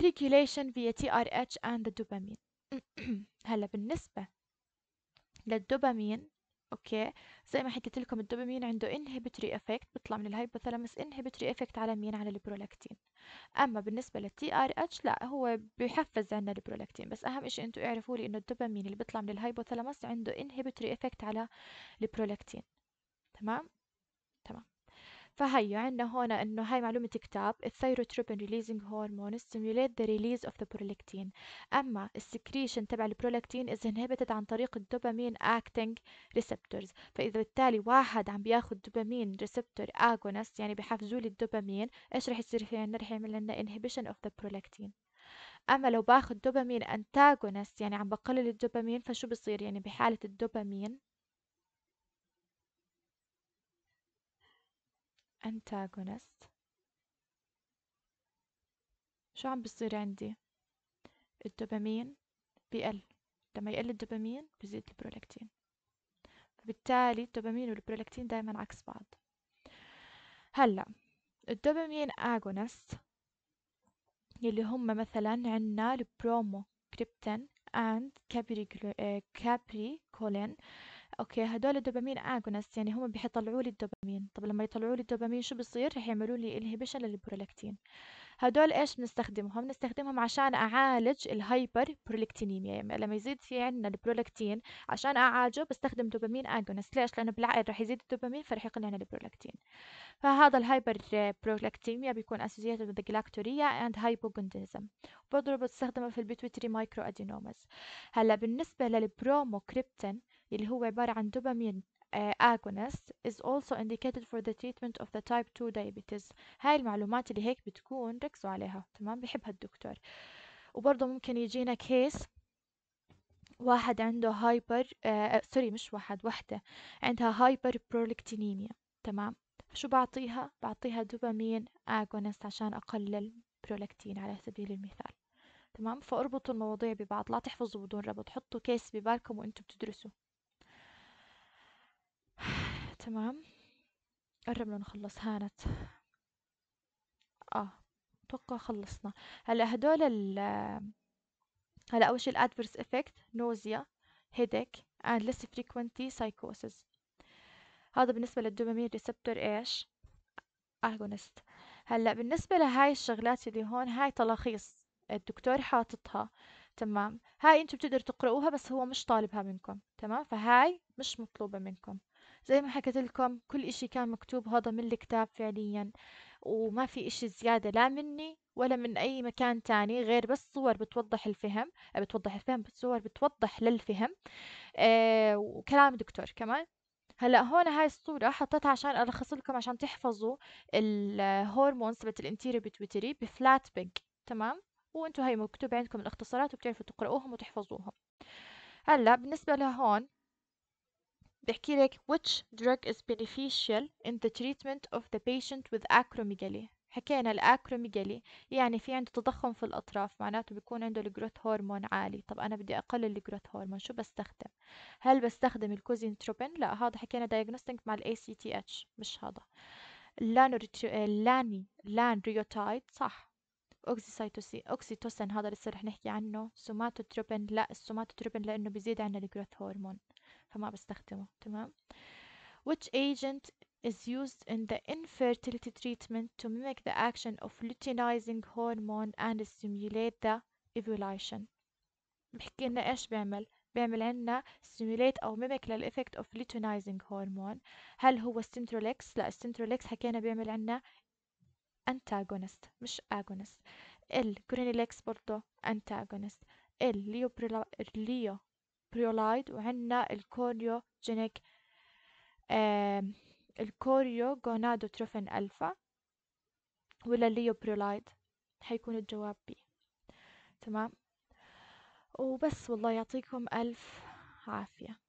Regulation via TRH and the dopamine. هلا بالنسبة للدوبامين أوكي زي ما حكيت لكم الدوبامين عنده انهبيتوري افكت بيطلع من الهايبوثالامس انهبيتوري افكت على مين على البرولاكتين اما بالنسبه للتي ار اتش لا هو بيحفز عندنا البرولاكتين بس اهم شيء انتم اعرفوا لي انه الدوبامين اللي بيطلع من الهايبوثالامس عنده انهبيتوري افكت على البرولاكتين تمام فهي عندنا هون انه هاي معلومة كتاب الثيروتروبين ريليزنج هرمون ستيميوليت ذا ريليز اوف ذا برولاكتين اما السكريشن تبع البرولاكتين از انهبيتد عن طريق الدوبامين اكتنج ريسبتورز فاذا بالتالي واحد عم بياخذ دوبامين ريسبتور اجونست يعني بحفزوا لي الدوبامين ايش رح يصير فينا رح يعمل لنا انهبيشن اوف ذا برولاكتين اما لو باخذ دوبامين انتاجونست يعني عم بقلل الدوبامين فشو بصير يعني بحالة الدوبامين antagonist شو عم بصير عندي الدوبامين بيقل لما يقل الدوبامين بزيد البرولاكتين فبالتالي الدوبامين والبرولاكتين دائما عكس بعض هلا الدوبامين اغونست يلي هم مثلا عندنا البرومو كريبتين اند آه، كابري كولين أوكي هدول الدوبامين آغونست آه، يعني هم بيطلعوا لي الدوبامين طب لما يطلعوا لي الدوبامين شو بصير رح يعملوا لي انهبيشن للبرولاكتين هدول ايش بنستخدمهم بنستخدمهم عشان اعالج الهايبر برولاكتينيميا يعني لما يزيد في عندنا البرولاكتين عشان اعالجه بستخدم دوبامين اغونست ليش لانه بالعقل رح يزيد الدوبامين فرح عن البرولاكتين فهذا الهايبر برولاكتيميا بيكون associated with جلاكتوريا اند hypogonadism برضه بستخدمه في البيتويتري مايكرو ادينومز هلا بالنسبه للبروموكريبتين اللي هو عبارة عن دوبامين آه، agonist is also indicated for the treatment of the type 2 diabetes هاي المعلومات اللي هيك بتكون ركزوا عليها تمام بحبها الدكتور وبرضه ممكن يجينا كيس واحد عنده هايبر آه، سوري مش واحد وحدة عندها هايبر برولكتينيميا تمام شو بعطيها بعطيها دوبامين agonist عشان اقلل برولكتين على سبيل المثال تمام فاربطوا المواضيع ببعض لا تحفظوا بدون ربط حطوا كيس ببالكم وانتم بتدرسوا تمام قربنا نخلص هانت اه اتوقع خلصنا هلا هدول ال هلا اول شيء الادفيرس افكت نوزيا هيدك and less frequently psychosis هذا بالنسبة للدوبامين ريسبتور ايش agonist هلا بالنسبة لهاي الشغلات اللي هون هاي تلخيص الدكتور حاططها تمام هاي انتم بتقدروا تقرأوها بس هو مش طالبها منكم تمام فهاي مش مطلوبة منكم زي ما حكيت لكم كل إشي كان مكتوب هذا من الكتاب فعليا وما في إشي زيادة لا مني ولا من أي مكان تاني غير بس صور بتوضح الفهم أه، بتوضح الفهم بس صور بتوضح للفهم آه وكلام دكتور كمان هلا هون هاي الصورة حطيتها عشان ألخص لكم عشان تحفظوا الهرمونز تبعت الانتيريو بتويتري بفلات بينك تمام وانتوا هي مكتوب عندكم الاختصارات وبتعرفوا تقرأوهم وتحفظوهم هلا بالنسبة لهون بحكي لك which drug is beneficial in the treatment of the patient with acromegaly حكينا الاكروميجالي يعني في عنده تضخم في الاطراف معناته بيكون عنده الجروث هرمون عالي طب انا بدي اقلل الجروث هرمون شو بستخدم هل بستخدم الكوزينتروبين لا هذا حكينا دايجنوستنج مع الاي سي تي اتش مش هذا اللاني لان ريوتايد صح اوكسيسايتوسي اوكسيتوسن هذا لسه رح نحكي عنه سوماتوتروبين لا السوماتوتروبين لانه بيزيد عندنا الجروث هرمون فما بستخدمه تمام which agent is used in the infertility treatment to mimic the action of luteinizing hormone and stimulate the ovulation بحكي لنا ايش بيعمل بيعمل عنا stimulate او mimic للإفكت of luteinizing hormone هل هو Centrolex؟ لا Centrolex حكينا بيعمل عنا antagonist مش agonist الكورينيلكس برضه antagonist الليوبريلا البريولايد وعندنا الكوريوجينيك الكوريو جونادوتروفين ألفا ولا الليوبريولايد حيكون الجواب بي تمام وبس والله يعطيكم ألف عافية